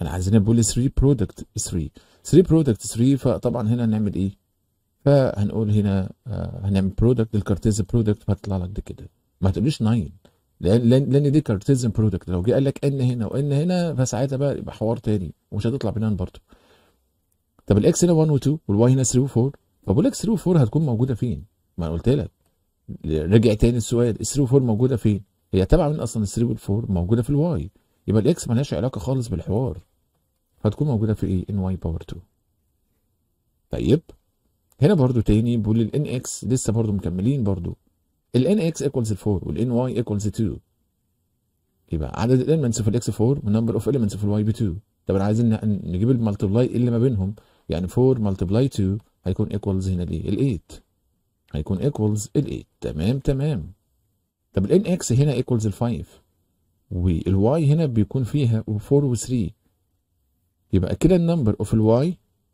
انا عايزين بقول 3 برودكت 3 3 برودكت 3 فطبعا هنا هنعمل ايه فهنقول هنا آه هنعمل برودكت الكارتيز برودكت فهتطلع لك ده كده ما تقوليش 9 لان لان دي كارتيزن برودكت لو جه قال لك ان هنا وان هنا فساعتها بقى يبقى حوار تاني ومش هتطلع بنان برضه طب الاكس هنا 1 و2 والواي هنا 3 و4 طب والاكس 3 و4 هتكون موجوده فين؟ ما انا قلت لك رجع تاني السؤال 3 و4 موجوده فين؟ هي تابعه من اصلا 3 وال4 موجوده في الواي يبقى الاكس مالهاش علاقه خالص بالحوار هتكون موجوده في ايه؟ ان واي باور 2 طيب هنا برضه تاني بيقول ان اكس لسه برضه مكملين برضه ال n x equals 4 وال n y equals 2 يبقى عدد elements في x 4 number اوف elements في y ب 2 طب انا عايزين نجيب المالتبلاي اللي ما بينهم يعني 4 multiply 2 هيكون ايكوالز هنا ليه؟ ال 8 هيكون ايكوالز ال 8 تمام تمام طب ال n x هنا ايكوالز ال 5 y هنا بيكون فيها 4 و 3 يبقى كده النمبر اوف y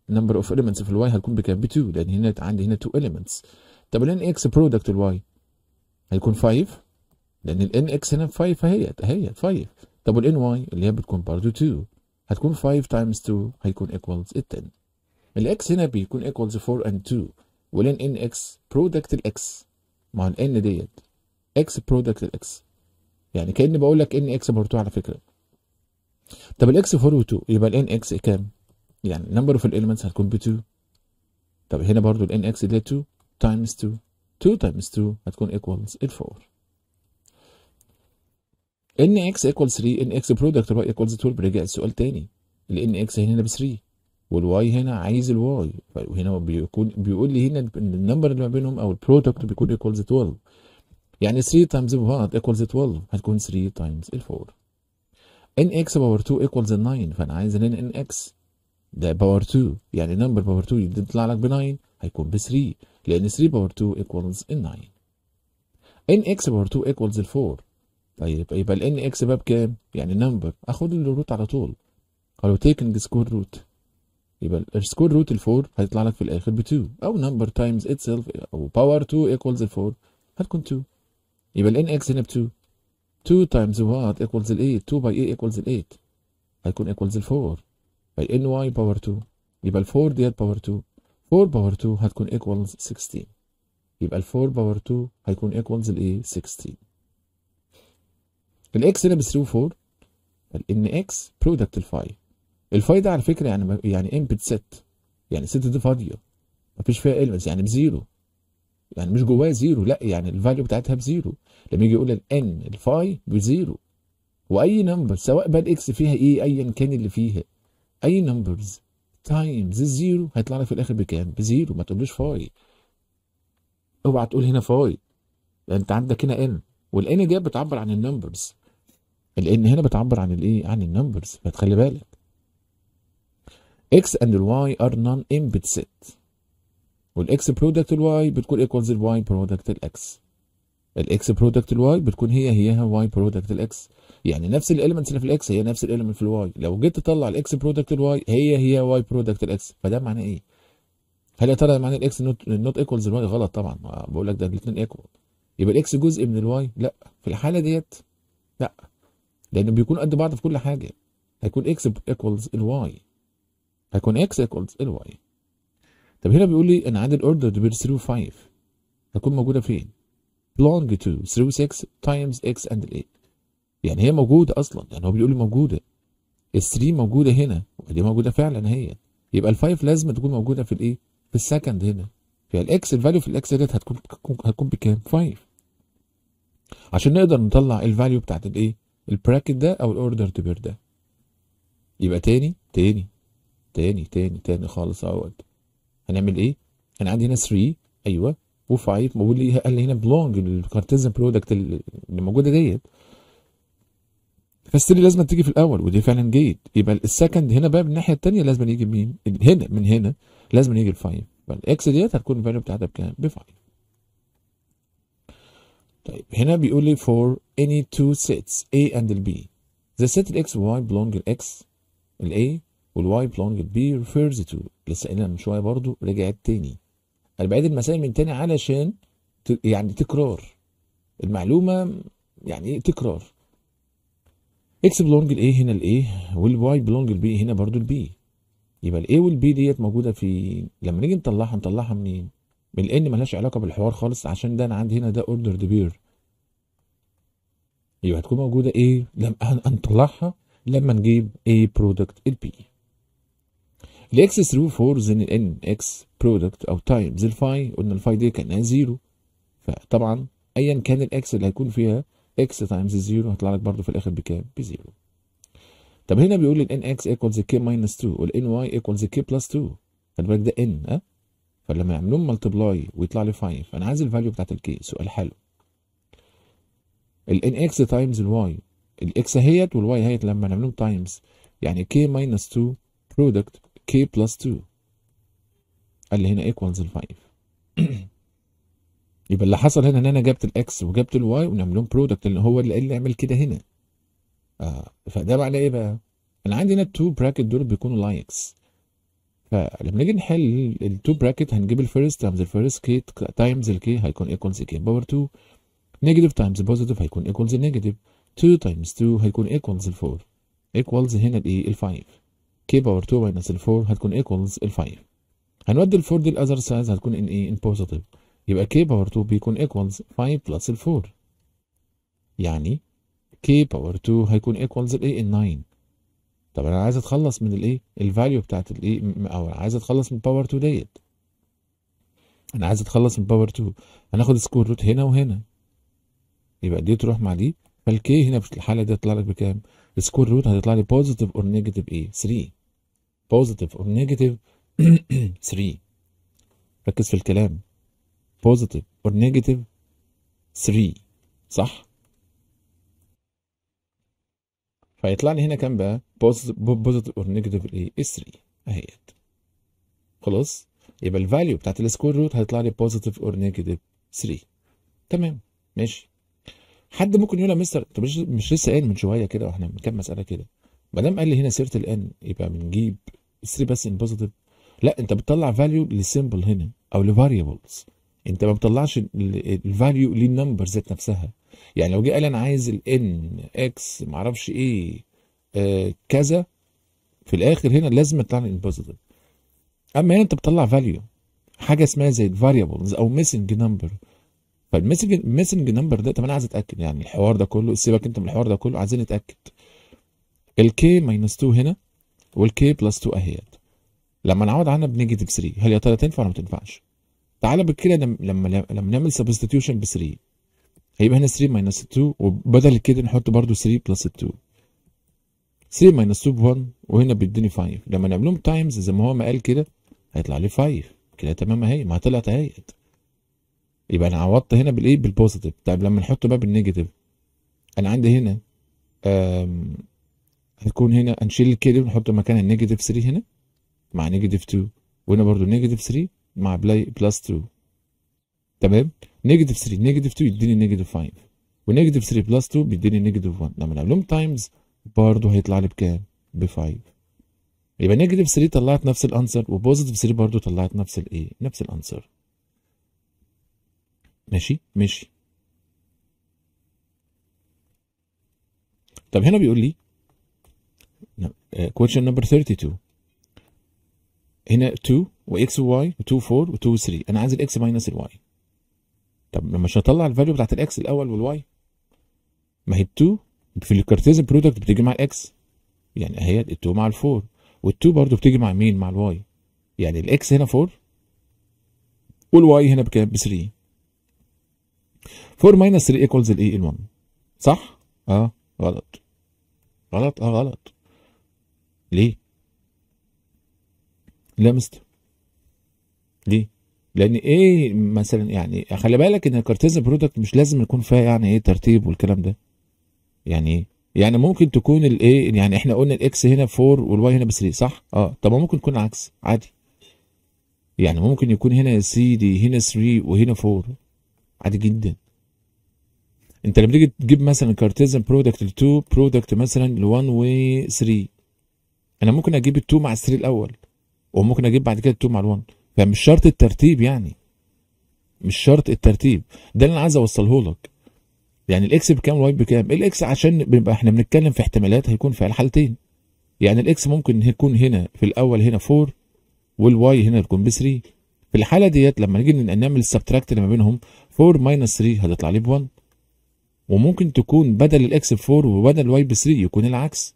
النمبر اوف elements في y هتكون بكام؟ ب 2 لان هنا عندي هنا 2 elements طب ال n x ال y هيكون 5 لان الان اكس هنا 5 فهي اهي 5 طب والان واي اللي هي بتكون برضه 2 هتكون 5 تايمز 2 هيكون ايكوالز 10 الاكس هنا بيكون ايكوالز 4 اند 2 والان ان اكس برودكت الاكس مع الان ديت اكس برودكت الاكس يعني كاني بقول لك ان اكس برضه على فكره طب الاكس 4 و2 يبقى الان اكس كام؟ يعني نمبر اوف الاليمنتس هتكون ب 2 طب هنا برضه الان اكس ده 2 تايمز 2 2 times 2 هتكون equals ال 4 ان اكس equals 3 ان اكس برودكت بقى equals 12 برجع السؤال تاني لان اكس هنا ب 3 والواي هنا عايز الواي وهنا بيكون بيقول لي هنا النمبر اللي ما بينهم او البرودكت بيكون equals 12 يعني 3 times 1 equals 12 هتكون 3 times 4 ان اكس باور 2 equals 9 فانا عايز ان ان اكس ده باور 2 يعني نمبر باور 2 يطلع لك ب 9 هيكون ب 3 لأن 3 باور 2 equals ال 9 ان اكس باور 2 equals ال 4 طيب يبقى ال ان اكس بقى بكام؟ يعني نمبر اخد الروت على طول قالوا تيكنج square روت يبقى السكوير روت ال 4 هيطلع لك في الاخر ب 2 او نمبر تايمز اتسيلف او باور 2 equals ال 4 هتكون 2 يبقى ال ان اكس هنا ب 2 2 تايمز وات equals ال 8 2 باي 8 equals ال 8 هيكون equals ال 4 باي ان واي باور 2 يبقى ال 4 ديت باور 2 4 باور 2 هتكون ايكوالز 16 يبقى ال 4 باور 2 هيكون ايكوالز الايه 16 الاكس هنا ب 3 4 ان اكس برودكت الفاي الفاي ده على فكره يعني يعني امبت ست يعني ست دي فاضيه مفيش فيها elements يعني بزيرو يعني مش جواها زيرو لا يعني الفاليو بتاعتها بزيرو لما يجي يقول ان الفاي بزيرو واي نمبر سواء بقى الاكس فيها ايه ايا كان اللي فيها اي نمبرز تايمز الزيرو هيطلع لك في الاخر بكام؟ بزيرو ما تقولوش فاي اوعى تقول هنا فاي انت عندك هنا ان والان جاب بتعبر عن النمبرز الان هنا بتعبر عن الايه؟ عن النمبرز فتخلي بالك اكس اند الواي ار نون امبت ست والاكس برودكت الواي بتكون ايكوالز الواي برودكت الاكس الاكس برودكت الواي بتكون هي هيها واي برودكت الاكس يعني نفس الاليمنتس اللي في الاكس هي نفس الاليمنت في الواي لو جيت تطلع الاكس برودكت الواي هي هي واي برودكت الاكس فده معناه ايه هل يا ترى معناه الاكس نوت نوت ايكوالز الواي غلط طبعا بقول لك ده الاثنين ايكوال يبقى الاكس جزء من الواي لا في الحاله ديت لا لان بيكونوا قد بعض في كل حاجه هيكون اكس ايكوالز الواي هيكون اكس ايكوالز الواي طب هنا بيقول لي ان عدد الاوردر بير 3 5 هتكون موجوده فين؟ لونج تو 3 6 تايمز اكس اند 8 يعني هي موجوده اصلا يعني هو بيقول لي موجوده ال3 موجوده هنا ودي موجوده فعلا هي يبقي الفايف ال5 لازم تكون موجوده في الايه في السكند هنا فالاكس يعني الفاليو في الاكس ديت هتكون هتكون بكام 5 عشان نقدر نطلع الفاليو بتاعت الايه البراكت ده او الاوردر تبير ده يبقى تاني تاني تاني تاني تاني خالص اهوت هنعمل ايه انا عندي هنا 3 ايوه و5 بقول لي قال لي هنا بلونج للكارتيزن برودكت اللي موجوده ديت فالسري لازم تيجي في الاول ودي فعلا جيد يبقى السكند هنا بقى من الناحيه الثانيه لازم يجي مين هنا من هنا لازم يجي الفايف يبقى الاكس ديت هتكون الفاليو بتاعتها بكام ب 5 طيب هنا بيقول لي فور اني تو سيتس A and B the set x y belong ال x ال A وال y belong ال B refers to لسه قايلها من شويه برضو رجعت تاني انا بعيد المسائل من تاني علشان يعني تكرار المعلومه يعني ايه تكرار اكس بلونج الاي هنا الاي والواي بلونج البي هنا برضو البي يبقى الاي والبي ديت موجوده في لما نيجي نطلعها نطلعها منين من الان ملهاش علاقه بالحوار خالص عشان ده انا عندي هنا ده اوردر بير يبقى هتكون موجوده ايه لما هنطلعها لما نجيب اي برودكت البي الاكس 3 4 زين الان اكس برودكت او تايمز الفاي قلنا الفاي دي كانها زيرو فطبعا ايا كان الاكس اللي هيكون فيها اكس تايمز زيرو هيطلع لك برضه في الاخر بكام؟ بزيرو. طب هنا بيقول لي ان اكس ايكوالز كي ماينس 2 والان واي ايكوالز كي بلس 2 خلي بالك ده ان ها؟ فلما يعملوهم ملتبلاي ويطلع لي 5 انا عايز الفاليو بتاعت الكي سؤال حلو. الان اكس تايمز الواي الاكس اهيت والواي اهيت لما نعملهم تايمز يعني كي ماينس 2 برودكت كي بلس 2 قال لي هنا ايكوالز 5 يبقى اللي حصل هنا ان انا جبت الاكس وجبت الواي ونعمل لهم برودكت اللي هو اللي, اللي عمل كده هنا اه فده معناه ايه بقى؟ انا عندي هنا التو براكت دول بيكونوا لايكس فلما نيجي نحل التو براكت هنجيب الفيرست تايمز الفيرست كي تايمز الكي هيكون ايكوالز كي باور 2 نيجاتيف تايمز بوزيتيف هيكون ايكوالز نيجاتيف 2 تايمز 2 هيكون ايكوالز 4 ايكوالز هنا الايه ال 5 كي باور 2 ماينس ال 4 هتكون ايكوالز ال 5 هنودي ال 4 دي الاذر سايز هتكون ان ايه ان بوزيتيف يبقى k باور 2 بيكون equals 5 بلس ال 4 يعني k باور 2 هيكون equals الايه ال 9 طب انا عايز اتخلص من الايه الفاليو بتاعت الايه او عايز اتخلص من باور 2 ديت انا عايز اتخلص من باور 2 هناخد سكور روت هنا وهنا يبقى دي تروح مع دي فالكي هنا في الحاله دي هتطلع لك بكام السكور روت هتطلع لي بوزيتيف اور نيجاتيف ايه 3 بوزيتيف اور نيجاتيف 3 ركز في الكلام positive or negative 3 صح فيطلع لي هنا كام بقى positive or negative ايه 3 اهيت خلاص يبقى الفاليو بتاعت السكوير روت هيطلع لي positive or negative 3 تمام ماشي حد ممكن يقول يا مستر انت مش مش لسه قايل من شويه كده واحنا كام مساله كده ما دام قال لي هنا سيره الان يبقى بنجيب 3 بس ان بوزيتيف لا انت بتطلع فاليو للسيمبل هنا او لفاريبلز انت ما بتطلعش الفاليو للنمبر ذات نفسها يعني لو جه قال انا عايز الان اكس ما اعرفش ايه آه كذا في الاخر هنا لازم تطلع البوزيتيف اما هنا انت بتطلع فاليو حاجه اسمها زي الفاريبلز او ميسنج نمبر فالميسنج ميسنج نمبر ده طب انا عايز اتاكد يعني الحوار ده كله سيبك انت من الحوار ده كله عايزين نتاكد الكي ماينس 2 هنا والكي بلس 2 اهيت لما نعوض عنها بنيجاتيف 3 هل يا ترى تنفع ولا ما تنفعش؟ تعالى بكده لما لما نعمل سبستيتيوشن ب 3 هيبقى هنا 3 ماينس 2 وبدل كده نحط برضه 3 بلس 2 3 ماينس 2 ب 1 وهنا بيديني 5 لما نعملهم تايمز زي ما هو ما قال كده هيطلع لي 5 كده تمام اهي ما طلعت اهي يبقى انا عوضت هنا بالايه بالبوزيتيف طب لما نحطه بقى بالنيجاتيف انا عندي هنا هيكون هنا هنشيل كده ونحط مكان النيجاتيف 3 هنا مع نيجاتيف 2 وهنا برضه نيجاتيف 3 مع بلاي بلس 2 تمام نيجاتيف 3 نيجاتيف 2 يديني نيجاتيف 5 ونيجاتيف 3 بلس 2 بيديني نيجاتيف 1 لما نعملهم تايمز برضه هيطلع لي بكام؟ ب 5 يبقى نيجاتيف 3 طلعت نفس الانسر وبوزيتيف 3 برضه طلعت نفس الايه؟ نفس الانسر ماشي ماشي طب هنا بيقول لي نعم، آه، question number 32 هنا 2 واكس وواي و2 4 و2 3 انا عايز الاكس ماينس الواي طب لما مش هطلع الفاليو بتاعت الاكس الاول والواي ما هي 2 في الكارتيزن برودكت بتيجي مع الاكس يعني اهي ال2 مع ال4 وال2 برضه بتيجي مع مين مع الواي يعني الاكس هنا 4 والواي هنا بكام ب 3 4 ماينس 3 ايكوالز الاي ال1 صح اه غلط غلط اه غلط ليه لا مستر ليه؟ لان ايه مثلا يعني خلي بالك ان الكارتيزن برودكت مش لازم يكون فيها يعني ايه ترتيب والكلام ده يعني ايه؟ يعني ممكن تكون الايه يعني احنا قلنا الاكس هنا 4 والواي هنا ب 3 صح؟ اه طب ممكن يكون عكس عادي يعني ممكن يكون هنا سي دي هنا 3 وهنا 4 عادي جدا انت لما تيجي تجيب مثلا كارتيزن برودكت ل 2 برودكت مثلا ل 1 و 3 انا ممكن اجيب ال 2 مع ال 3 الاول وممكن اجيب بعد كده التو مع الون يعني فمش شرط الترتيب يعني مش شرط الترتيب ده اللي انا عايز اوصله لك يعني الاكس بكام والواي بكام الاكس عشان بيبقى احنا بنتكلم في احتمالات هيكون في الحالتين يعني الاكس ممكن يكون هنا في الاول هنا 4 والواي هنا يكون ب 3 في الحاله ديت لما نيجي نعمل السبتراكت اللي ما بينهم 4 ماينس 3 هتطلع لي ب 1 وممكن تكون بدل الاكس ب 4 وبدل الواي ب 3 يكون العكس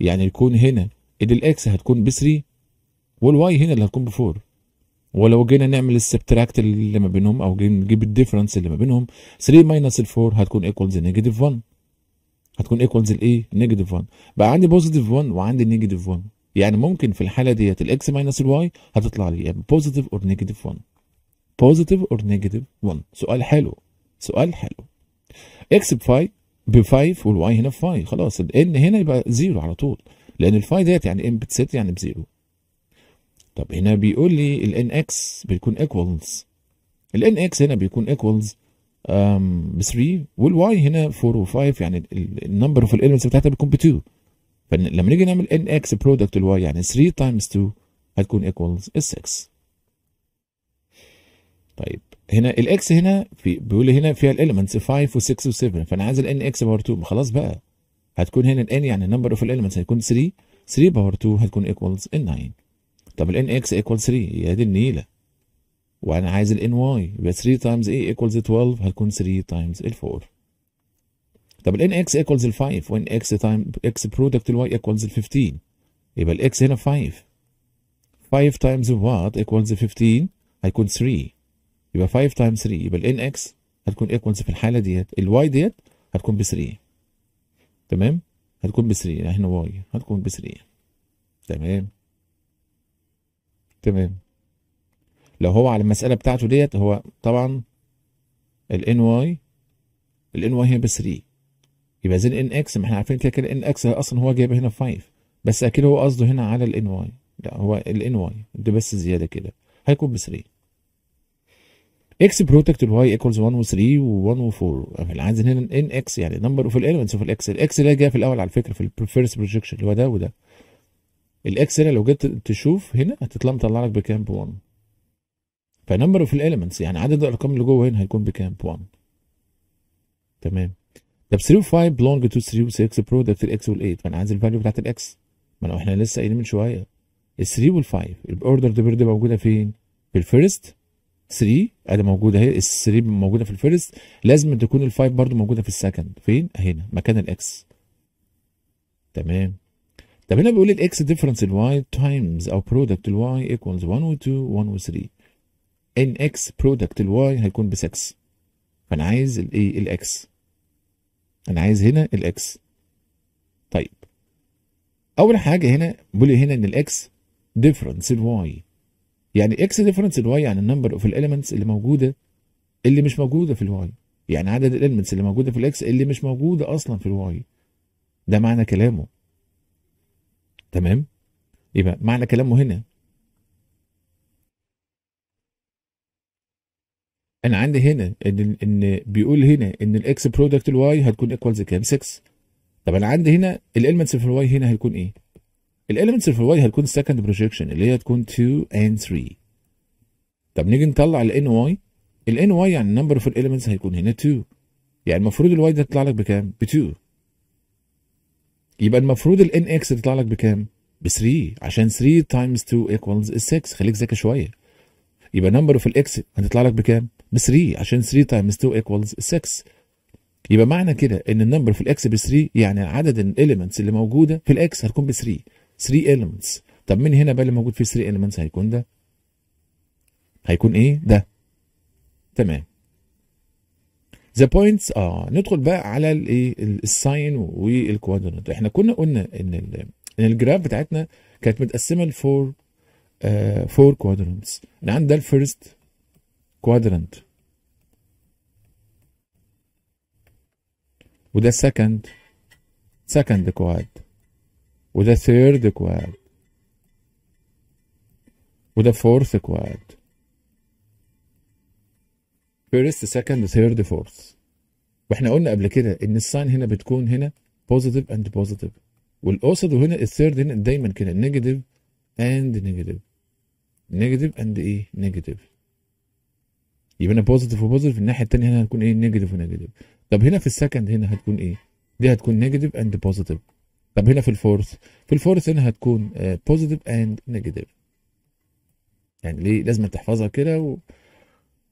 يعني يكون هنا ان الاكس هتكون ب 3 والواي هنا اللي هتكون بفور ولو جينا نعمل السبتراكت اللي ما بينهم او نجيب الديفرنس اللي ما بينهم 3 ماينس ال 4 هتكون ايكوالز نيجاتيف 1 هتكون ايكوالز الايه؟ نيجاتيف 1 بقى عندي بوزيتيف 1 وعندي نيجاتيف 1 يعني ممكن في الحاله ديت الاكس ماينس الواي هتطلع لي يعني بوزيتيف اور نيجاتيف 1 بوزيتيف اور نيجاتيف 1 سؤال حلو سؤال حلو اكس بفاي ب 5 والواي هنا 5 خلاص ان هنا يبقى زيرو على طول لان الفاي ديت يعني ان بتسيت يعني بزيرو طب هنا بيقول لي ال NX بيكون equals ال NX هنا بيكون equals um, ب 3 y هنا 4 و 5 يعني النمبر اوف الاليمنتس بتاعتها بتكون ب 2 فلما نيجي نعمل ان اكس برودكت y يعني 3 تايمز 2 هتكون equals 6 طيب هنا x هنا في بيقول لي هنا فيها الاليمنتس 5 و6 و7 فانا عايز n x باور 2 خلاص بقى هتكون هنا n يعني النمبر اوف الاليمنتس هيكون 3 3 باور 2 هتكون equals 9 طب ال nx x 3 يا دي النيله وانا عايز ال ny يبقى 3 times a equals 12 هتكون 3 times ال 4 طب ال nx equals 5 وان x time x product ال y equals 15 يبقى ال x هنا 5 5 times what equals 15 هيكون 3 يبقى 5 times 3 يبقى ال nx هتكون equals في الحاله ديت ال y ديت هتكون ب 3 تمام هتكون ب 3 يعني هنا y هتكون ب 3 تمام تمام لو هو على المساله بتاعته ديت هو طبعا ان واي ان واي هنا ب 3 يبقى زي ان اكس ما احنا عارفين كده كده ان اكس اصلا هو جايبها هنا 5 بس اكيد هو قصده هنا على ان واي لا هو ان واي دي بس زياده كده هيكون ب 3 اكس برودكت الواي ايكوالز 1 و3 و1 و4 عايزين هنا ان اكس يعني نمبر اوف الاليمنتس اوف الاكس الاكس ده جاي في الاول على فكره في الفيرست بروجكشن اللي هو ده وده الاكس هنا لو جيت تشوف هنا هتطلع مطلع لك بكام ب 1 فنمبر اوف الاليمنتس يعني عدد الارقام اللي جوه هنا هيكون بكام ب 1 تمام طب 3 و 5 بلونج تو 3 و 6 برودكت الاكس وال 8 فانا عايز الفاليو بتاعت الاكس ما لو احنا لسه قايلين من شويه ال 3 وال 5 الاوردر دي بيرد موجوده فين؟ في الفيرست 3 ادي موجوده اهي ال 3 موجوده في الفيرست لازم تكون ال 5 برضه موجوده في السكند فين؟ هنا مكان الاكس تمام طب هنا بيقول الاكس ديفرنس الواي تايمز او برودكت الواي ايكوالز 1 و 2 1 و 3 ان اكس برودكت الواي هيكون ب 6 فانا عايز الايه الاكس انا عايز هنا الاكس طيب اول حاجه هنا بيقول لي هنا ان الاكس ديفرنس الواي يعني اكس ديفرنس الواي يعني النمبر اوف الاليمنتس اللي موجوده اللي مش موجوده في الواي يعني عدد الاليمنتس اللي موجوده في الاكس اللي مش موجوده اصلا في الواي ده معنى كلامه تمام يبقى معنى كلامه هنا انا عندي هنا ان ان بيقول هنا ان الاكس برودكت الواي هتكون ايكوالز كام 6 طب انا عندي هنا الاليمنتس في الواي هنا هيكون ايه الاليمنتس في الواي هتكون سكند بروجكشن اللي هي هتكون 2 اند 3 طب نيجي نطلع الان واي الان واي يعني النمبر اوف الاليمنتس هيكون هنا 2 يعني المفروض الواي ده يطلع لك بكام ب 2 يبقى المفروض الان اكس تطلع لك بكام؟ ب 3 عشان 3 تايمز 2 ايكوالز 6 خليك ذكي شويه يبقى نمبر اوف الاكس هتطلع لك بكام؟ ب 3 عشان 3 تايمز 2 ايكوالز 6 يبقى معنى كده ان النمبر في الاكس ب 3 يعني عدد الاليمنتس اللي موجوده في الاكس هتكون ب 3 3 اليمنتس طب من هنا بقى اللي موجود فيه 3 اليمنتس هيكون ده هيكون ايه؟ ده تمام ذا بوينتس اه ندخل بقى على الايه الساين والكوادرنت احنا كنا قلنا ان الـ ان الجراف بتاعتنا كانت متقسمه لفور فور كوادرنتس انا عندي ده الفيرست كوادرنت وده سكند سكند كواد وده ثيرد كواد وده فورث كواد first second third fourth واحنا قلنا قبل كده ان الساين هنا بتكون هنا بوزيتيف اند بوزيتيف والقصد وهنا الثيرد هنا دايما كده نيجاتيف اند نيجاتيف نيجاتيف اند ايه نيجاتيف يبقى انا بوزيتيف وبوزيتيف الناحيه الثانيه هنا هتكون ايه نيجاتيف ونيجاتيف طب هنا في السكند هنا هتكون ايه دي هتكون نيجاتيف اند بوزيتيف طب هنا في الفورث في الفورث هنا هتكون بوزيتيف اند نيجاتيف يعني ليه لازم تحفظها كده و...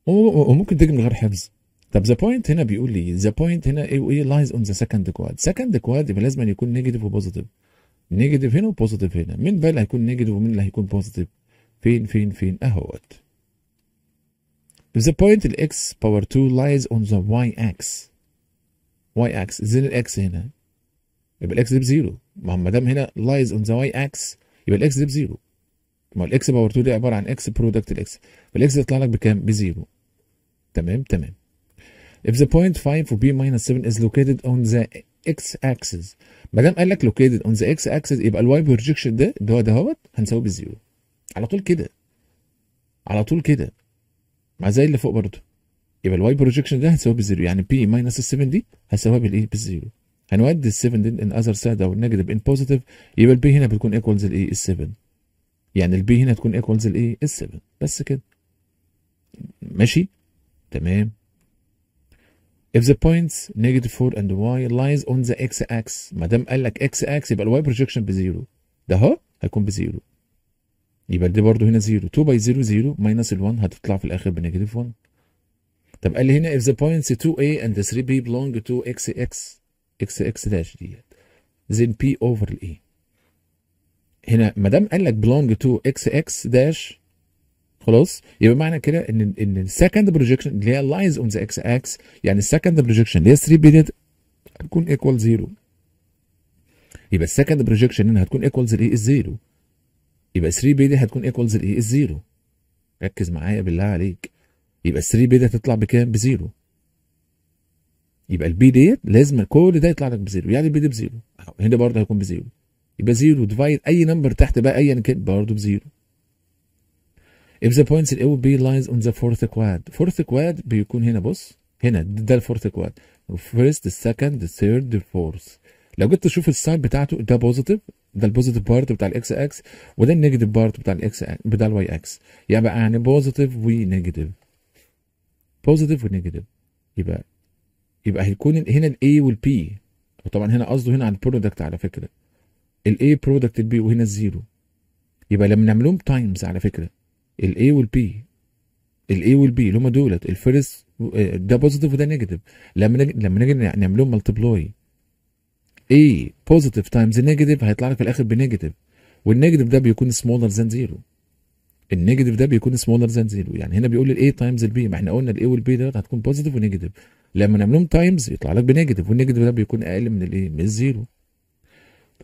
وممكن تيجي من غير حفظ طب ذا بوينت هنا بيقول لي ذا بوينت هنا ايه لايز اون ذا سكند كواد سكند كواد يبقى لازم يكون نيجاتيف وبوزيتيف نيجاتيف هنا وبوزيتيف هنا مين بقى اللي هيكون نيجاتيف ومين اللي هيكون بوزيتيف فين فين فين اهوت ذا the point x power 2 lies on the y axis y axis زين الاكس هنا يبقى الاكس دي بزيرو ما هو ما دام هنا lies on the y axis يبقى الاكس دي بزيرو ما الاكس باور 2 دي عباره عن اكس برودكت الاكس فالاكس يطلع لك بكام؟ بزيرو تمام تمام if the point 5 or b minus 7 is located on the x axis ما دام قال لك located on the x axis يبقى الواي بروجكشن ده اللي هو ده اهوت هنساويه بالزيرو على طول كده على طول كده مع زي اللي فوق برضه يبقى الواي بروجكشن ده هنساويه بالزيرو يعني بي ماينس ال 7 دي هساويها بالايه بالزيرو هنودي ال 7 دي ان اذر سايد او النيجاتيف ان بوزيتيف يبقى البي هنا بتكون ايكوالز الايه ال 7 يعني البي هنا تكون ايكوالز الايه ال 7 بس كده ماشي تمام if the points negative 4 and y lies on the x axis ما دام قال لك x axis يبقى ال y projection بزيرو ده اهو هيكون بزيرو يبقى دي برضه هنا زيرو 2 by 0 0 minus 1 هتطلع في الاخر بنيجاتيف 1 طب قال لي هنا if the points 2a and 3b belong to x x x x داش ديت then p over a e. هنا ما دام قال لك belong to x x داش خلاص يبقى معنى كده ان ان السكند بروجكشن اللي هي لايز اون ذا اكس اكس يعني السكند بروجكشن اللي هي 3 بيريد هتكون ايكوال زيرو يبقى السكند بروجكشن هنا هتكون ايكوالز لايه الزيرو يبقى 3 بي دي هتكون ايكوالز لايه الزيرو ركز معايا بالله عليك يبقى 3 بي دي هتطلع بكام بزيرو يبقى البي ديت لازم كل ده يطلع لك بزيرو يعني البي دي بزيرو هنا برضه هيكون بزيرو يبقى زيرو ديفايد اي نمبر تحت بقى ايا كان برضه بزيرو if the points A و B lies on the fourth quad fourth quad بيكون هنا بص هنا ده الفورث كواد first second third fourth لو جيت تشوف الساين بتاعته ده بوزيتيف ده البوزيتيف بارت بتاع الاكس اكس وده النيجاتيف بارت بتاع الاكس بتاع الواي اكس يبقى يعني بوزيتيف ونيجاتيف بوزيتيف ونيجاتيف يبقى يبقى هيكون هنا الاي والبي وطبعا هنا قصده هنا على البرودكت على فكره الاي برودكت البي وهنا الزيرو يبقى لما نعملهم تايمز على فكره الاي والبي الاي والبي اللي هم دولت الفيرست آه، ده بوزيتيف وده نيجاتيف لما نجي لما نجي نعملهم ملتبلوي اي بوزيتيف تايمز نيجاتيف هيطلع لك في الاخر بنيجاتيف والنيجاتيف ده بيكون سمولر ذان زيرو النيجاتيف ده بيكون سمولر ذان زيرو يعني هنا بيقول الاي تايمز البي ما احنا قلنا الاي والبي ده هتكون بوزيتيف ونيجاتيف لما نعملهم تايمز يطلع لك بنيجاتيف والنيجاتيف ده بيكون اقل من الايه من الزيرو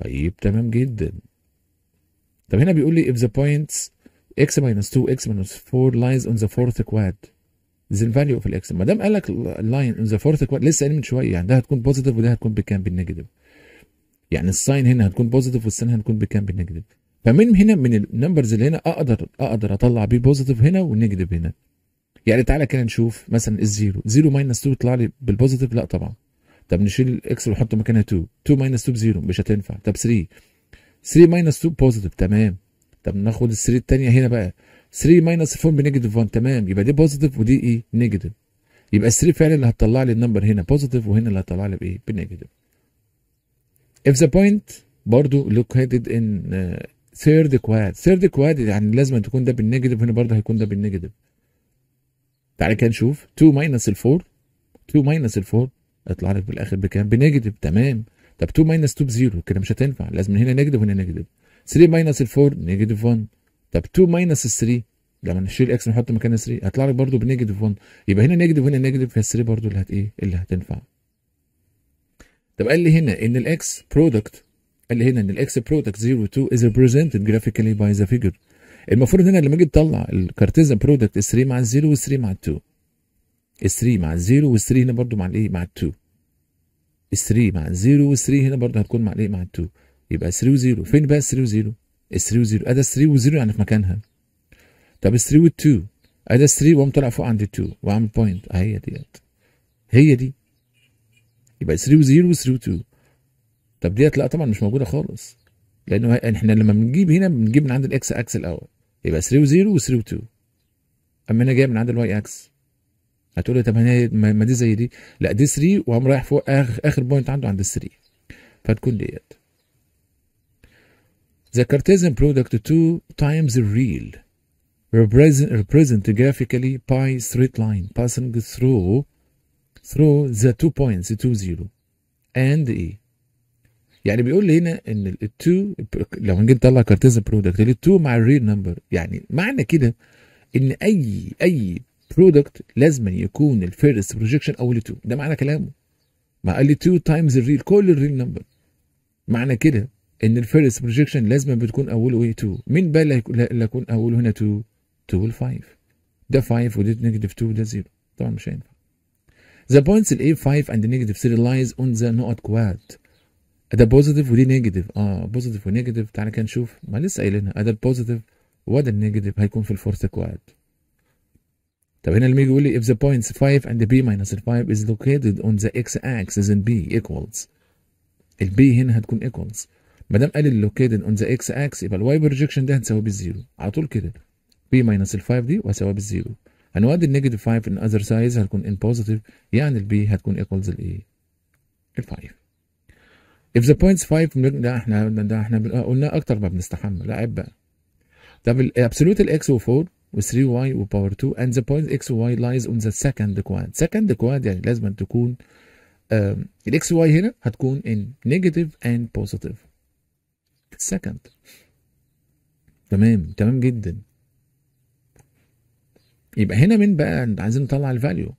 طيب تمام جدا طب هنا بيقول لي if the points x minus 2 x minus 4 lies on the fourth quad the value of x ما دام قال لك line on the fourth quad لسه قايل من شويه يعني ده هتكون بوزيتيف وده هتكون بكام بالنيجاتيف يعني الساين هنا هتكون بوزيتيف والساين هتكون بكام بالنيجاتيف فمن هنا من النمبرز اللي هنا اقدر اقدر اطلع بيه بوزيتيف هنا ونيجاتيف هنا يعني تعالى كده نشوف مثلا الزيرو زيرو ماينس 2 يطلع لي بالبوزيتيف لا طبعا طب نشيل الاكس ونحط مكانها 2 2 ماينس 2 بزيرو مش هتنفع طب 3 3 ماينس 2 بوزيتيف تمام طب ناخد ال 3 الثانيه هنا بقى 3 ماينس 4 بنيجاتيف 1 تمام يبقى دي بوزيتيف ودي ايه نيجاتيف يبقى 3 فعلا اللي هتطلع لي النمبر هنا بوزيتيف وهنا اللي هتطلع لي بايه بنيجاتيف اف ذا بوينت برضو لوكيتد ان ثيرد كواد ثيرد كواد يعني لازم تكون ده بالنيجاتيف هنا برضه هيكون ده بالنيجاتيف تعالى كده نشوف 2 ماينس 4 2 ماينس 4 هيطلع لك بالاخر بكام بنيجاتيف تمام طب 2 ماينس 2 بزيرو كده مش هتنفع لازم هنا نيجاتيف وهنا نيجاتيف 3 ماينس ال 4 نيجاتيف 1 طب 2 ماينس 3 لما نشيل اكس ونحط مكان 3 هيطلع لك برضه بنيجاتيف 1 يبقى هنا نيجاتيف وهنا نيجاتيف فهي 3 برضه اللي هت ايه اللي هتنفع طب قال لي هنا ان الاكس برودكت قال لي هنا ان الاكس برودكت 0 2 از ريبريزنتد جرافيكالي باي ذا فيجر المفروض هنا لما اجي اطلع الكارتيزا برودكت 3 مع 0 و3 مع 2 3 مع 0 و3 هنا برضه مع الايه مع 2 3 مع 0 و3 هنا برضه هتكون مع الايه مع 2 يبقى 3 و0 فين بقى 3 و0 3 و0 ادي 3 و0 يعني في مكانها طب 3 و 2 ادي 3 واقوم طالع فوق عند 2 واعمل بوينت اهي ديت هي دي يبقى 3 و0 و3 و2 طب ديت لا طبعا مش موجوده خالص لانه احنا لما بنجيب هنا بنجيب من عند الاكس اكس الاول يبقى 3 و0 و3 و2 اما انا جايه من عند الواي اكس هتقول لي طب هنا ما دي زي دي لا دي 3 وقام رايح فوق اخر, بوينت عنده عند 3 فتكون ديت The Cartesian product 2 times the real represent, represent graphically by straight line passing through through the two points 2 0 and E يعني بيقول لي هنا ان ال 2 لو نجي نطلع كارتيزن برودكت ال 2 مع الريل نمبر يعني معنى كده ان اي اي برودكت لازم يكون الفيرست بروجيكشن اول 2 ده معنى كلامه ما قال لي 2 تايمز الريل كل الريل نمبر معنى كده ان الفيرست بروجيكشن لازم بتكون اوله ايه 2 مين بقى اللي هيكون اوله هنا 2 2 و5 ده 5 وده نيجاتيف 2 وده 0 طبعا مش هينفع The points ال A5 and the negative lies on the not quad ده بوزيتيف ودي نيجاتيف اه بوزيتيف ونيجاتيف تعالى كده نشوف ما لسه قايل لنا ده البوزيتيف وده النيجاتيف هيكون في الفورث كواد طب هنا لما يجي يقول لي if the points 5 and b minus 5 is located on the x axis and b equals ال B هنا هتكون equals ما دام قال اللوكيتد اون ذا اكس اكس يبقى الواي بروجكشن ده هنساويه بالزيرو على طول كده بي ماينس ال 5 دي وهساويها بالزيرو هنودي النيجاتيف 5 ان اذر سايز هتكون ان بوزيتيف يعني البي هتكون ايكوالز الايه؟ ال 5 if the points 5 ده احنا ده احنا آه، قلنا اكتر ما بنستحمل لا عيب بقى طب الابسولوت الاكس و4 و3 واي وباور 2 and the point x y lies on the second quad second quad يعني لازم تكون الاكس واي هنا هتكون in negative and positive سكند تمام تمام جدا يبقى هنا من بقى عايزين نطلع الفاليو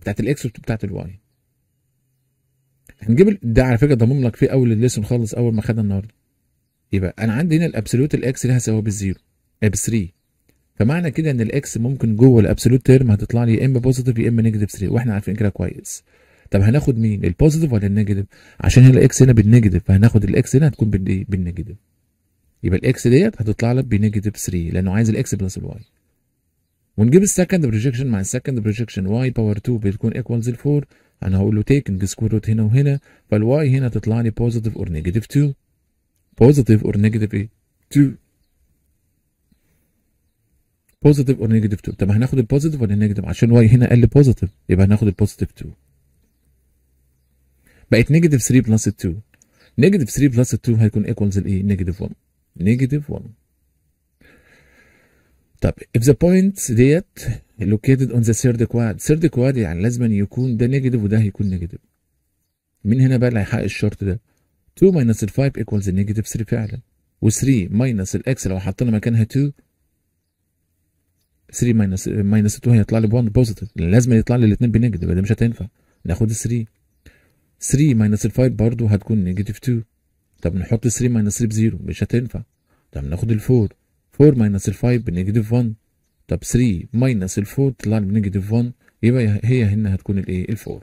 بتاعت الاكس بتاعت الواي هنجيب ده على فكره ضمم لك فيه اول الليسون خالص اول ما خدنا النهارده يبقى انا عندي هنا الابسولوت الاكس اللي هساويه بالزيرو ب 3 فمعنى كده ان الاكس ممكن جوه الابسولوت تيرم هتطلع لي يا اما بوزيتيف يا اما نيجاتيف 3 واحنا عارفين كده كويس طب هناخد مين البوزيتيف ولا النيجاتيف عشان هنا الاكس هنا بالنيجاتيف فهناخد الاكس هنا هتكون بالنيجاتيف إيه؟ يبقى الاكس ديت هتطلع لك بنيجاتيف 3 لانه عايز الاكس بلس الواي ونجيب السكند بروجكشن مع السكند بروجكشن واي باور 2 بتكون ايكوالز ل 4 انا هقول له تيكنج سكوير روت هنا وهنا فالواي هنا تطلع لي بوزيتيف اور نيجاتيف 2 بوزيتيف اور نيجاتيف ايه 2 بوزيتيف اور نيجاتيف 2 طب هناخد البوزيتيف ولا النيجاتيف عشان واي هنا قال لي بوزيتيف يبقى هناخد البوزيتيف 2 بقت نيجاتيف 3 بلس 2 نيجاتيف 3 بلس 2 هيكون ايكوالز لايه؟ نيجاتيف 1 نيجاتيف 1 طب if the points ديت located on the third quad third quad يعني لازم يكون ده نيجاتيف وده هيكون نيجاتيف مين هنا بقى اللي هيحقق الشرط ده 2 minus 5 equals نيجاتيف 3 فعلا و3 minus الاكس لو حطينا مكانها 2 3 minus minus 2 هيطلع لي ب 1 بوزيتيف لازم يطلع لي الاثنين بنيجاتيف ده مش هتنفع ناخد 3 3 ماينس ال 5 برضه هتكون نيجاتيف 2 طب نحط 3 ماينس 3 بزيرو مش هتنفع طب ناخد ال 4 4 ماينس ال 5 بنيجاتيف 1 طب 3 ماينس ال 4 طلع لي بنيجاتيف 1 يبقى هي هنا هتكون الايه ال 4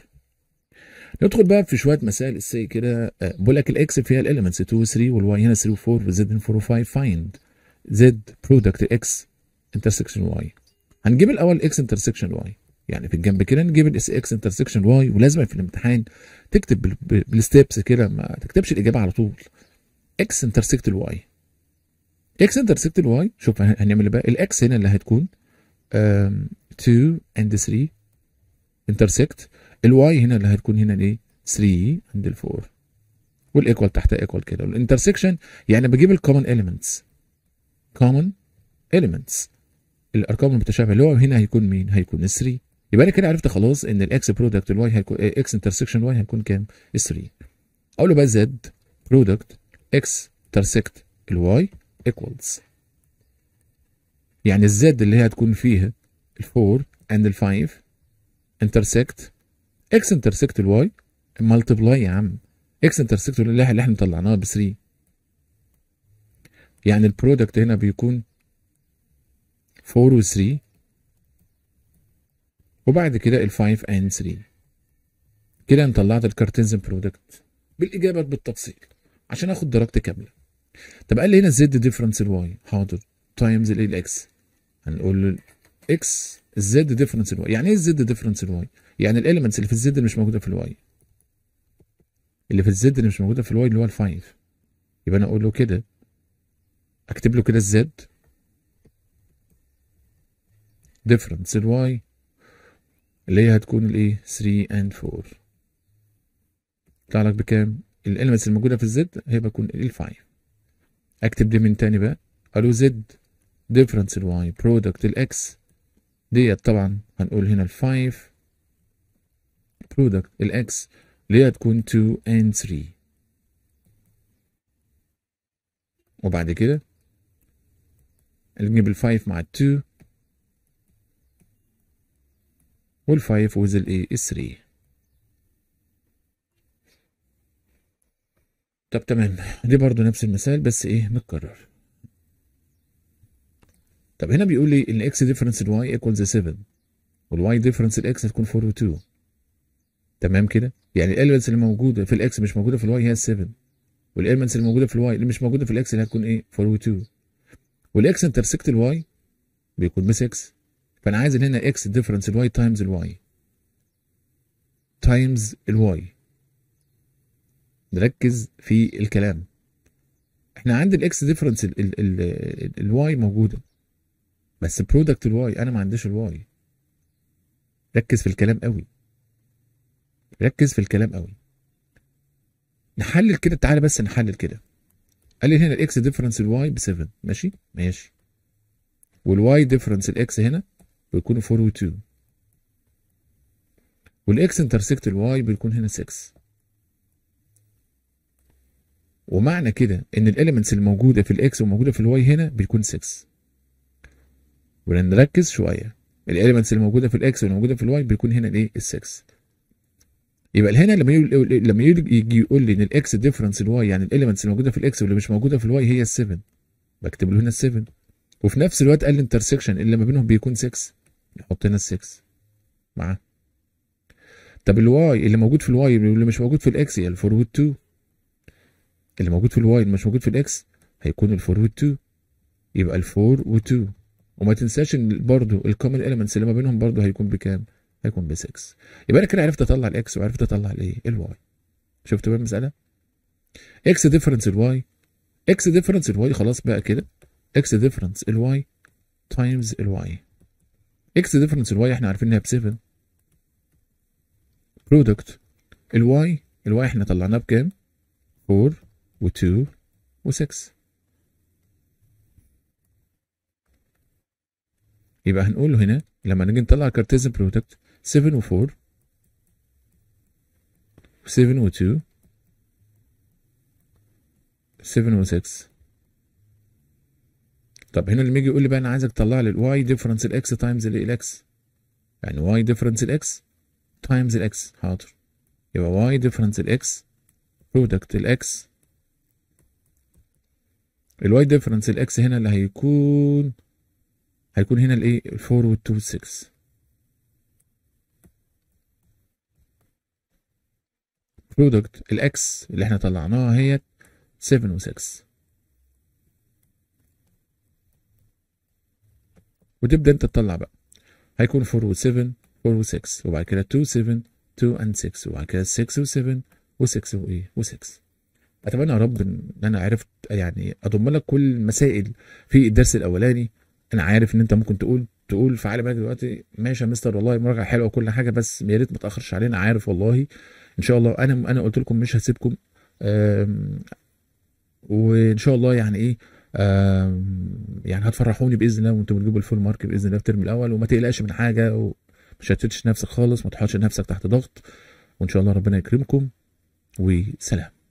ندخل بقى في شويه مسائل السي كده آه، بقول لك الاكس فيها الاليمنتس 2 و 3 والواي هنا 3 و 4 وزد 4 و 5 فايند زد برودكت اكس انترسكشن واي هنجيب الاول اكس انترسكشن واي يعني في الجنب كده نجيب الاس اكس انترسكشن واي ولازم في الامتحان تكتب بالستبس كده ما تكتبش الاجابه على طول اكس انترسكت الواي اكس انترسكت الواي شوف هنعمل بقى الاكس هنا اللي هتكون 2 اند 3 انترسكت الواي هنا اللي هتكون هنا ايه 3 اند 4 والايكوال تحت ايكوال كده الانترسكشن يعني بجيب الكومن اليمنتس كومن اليمنتس الارقام المتشابهه اللي هو هنا هيكون مين هيكون 3 يبقى انا كده عرفت خلاص ان الاكس برودكت الواي هيكون اكس انترسكشن واي هيكون كام؟ 3 اقول له بقى زد برودكت اكس انترسكت الواي ايكوالز يعني الزد اللي هي هتكون فيها ال4 اند ال5 انترسكت اكس انترسكت الواي ملتبلاي يا عم اكس انترسكت اللي احنا طلعناها ب 3 يعني البرودكت هنا بيكون 4 و 3 وبعد كده ال 5 اند 3 كده انا طلعت الكارتيزن برودكت بالاجابه بالتفصيل عشان اخد درجتي كامله طب قال لي هنا الزد ديفرنس الواي حاضر تايمز الايه الاكس هنقول له الاكس الزد ديفرنس الواي يعني ايه الزد ديفرنس الواي يعني الاليمنتس اللي في الزد اللي مش موجوده في الواي اللي في الزد اللي مش موجوده في الواي اللي هو الفايف يبقى انا اقول له كده اكتب له كده الزد ديفرنس الواي اللي هي هتكون الايه 3 and 4 يطلع لك بكام الالمنتس الموجوده في الزد هي بتكون ال5 اكتب دي من تاني بقى الو زد ديفرنس الواي برودكت الاكس ديت طبعا هنقول هنا ال5 برودكت الاكس اللي هي هتكون 2 and 3 وبعد كده نجيب ال5 مع ال2 وال5 with is 3 طب تمام دي برضو نفس المثال بس ايه متكرر طب هنا بيقول لي ان difference ديفرنس y equals 7 difference ديفرنس x هتكون 4 و2 تمام كده يعني elements اللي موجوده في الاكس مش موجوده في الواي هي 7 elements اللي موجوده في الواي اللي مش موجوده في الاكس اللي هتكون ايه 4 و2 والاكس انترسكت الواي بيكون ب x فانا عايز هنا اكس ديفرنس الواي تايمز الواي تايمز الواي نركز في الكلام احنا عند الاكس ديفرنس الواي موجوده بس برودكت الواي انا ما عنديش الواي ركز في الكلام قوي ركز في الكلام قوي نحلل كده تعالى بس نحلل كده قال لي هنا الاكس ديفرنس الواي ب 7 ماشي ماشي والواي ديفرنس الاكس هنا ويكون 4 و2 والاكس انترسكت الواي بيكون هنا 6 ومعنى كده ان الاليمنتس الموجوده في الاكس وموجوده في الواي هنا بيكون 6 ونركز شويه الاليمنتس الموجوده في الاكس والموجوده في الواي بيكون هنا الايه ال6 يبقى هنا لما يقول لما يجي يقول لي ان الاكس ديفرنس الواي يعني الاليمنتس الموجوده في الاكس واللي مش موجوده في الواي هي ال7 بكتب له هنا ال7 وفي نفس الوقت قال لي انترسكشن اللي ما بينهم بيكون 6 نحط هنا 6 معاه طب الواي اللي موجود في الواي واللي مش موجود في الاكس يبقى الفورورد 2 اللي موجود في الواي مش موجود في الاكس هيكون الفورورد 2 يبقى الفور و2 وما تنساش ان برضه الكومن اليمنتس اللي ما بينهم برضه هيكون بكام؟ هيكون ب 6 يبقى انا كده عرفت اطلع الاكس وعرفت اطلع الايه؟ الواي شفت بقى المساله؟ اكس ديفرنس الواي اكس ديفرنس الواي خلاص بقى كده اكس ديفرنس الواي تايمز الواي اكس ديفرنس الواي احنا عارفين انها ب 7 برودكت الواي الواي احنا طلعناه بكام 4 و2 و6 يبقى هنقول هنا لما نيجي نطلع كارتيزن برودكت 7 و4 و7 و2 7 و6 طب هنا لما يجي يقول لي بقى انا عايزك تطلع لي الواي ديفرنس الاكس تايمز الاكس يعني واي ديفرنس الاكس تايمز الاكس حاضر يبقى واي ديفرنس الاكس برودكت الاكس الواي ديفرنس الاكس هنا اللي هيكون هيكون هنا الايه 4 وال 2 6 برودكت الاكس اللي احنا طلعناها هي 7 و 6 وتبدا انت تطلع بقى هيكون 4 و 7 4 و 6 وبعد كده 2 7 2 اند 6 وبعد كده 6 و 7 و6 وايه و6 اتمنى يا رب ان انا عرفت يعني اضم لك كل المسائل في الدرس الاولاني انا عارف ان انت ممكن تقول تقول في عالم دلوقتي ماشي يا مستر والله المراجعه حلوه وكل حاجه بس يا ريت ما تاخرش علينا عارف والله ان شاء الله انا انا قلت لكم مش هسيبكم وان شاء الله يعني ايه يعني هتفرحوني باذن الله وانتم بتجيبوا الفول مارك باذن الله الترم الاول وما تقلقش من حاجه ومش تشتتش نفسك خالص ما تحطش نفسك تحت ضغط وان شاء الله ربنا يكرمكم وسلام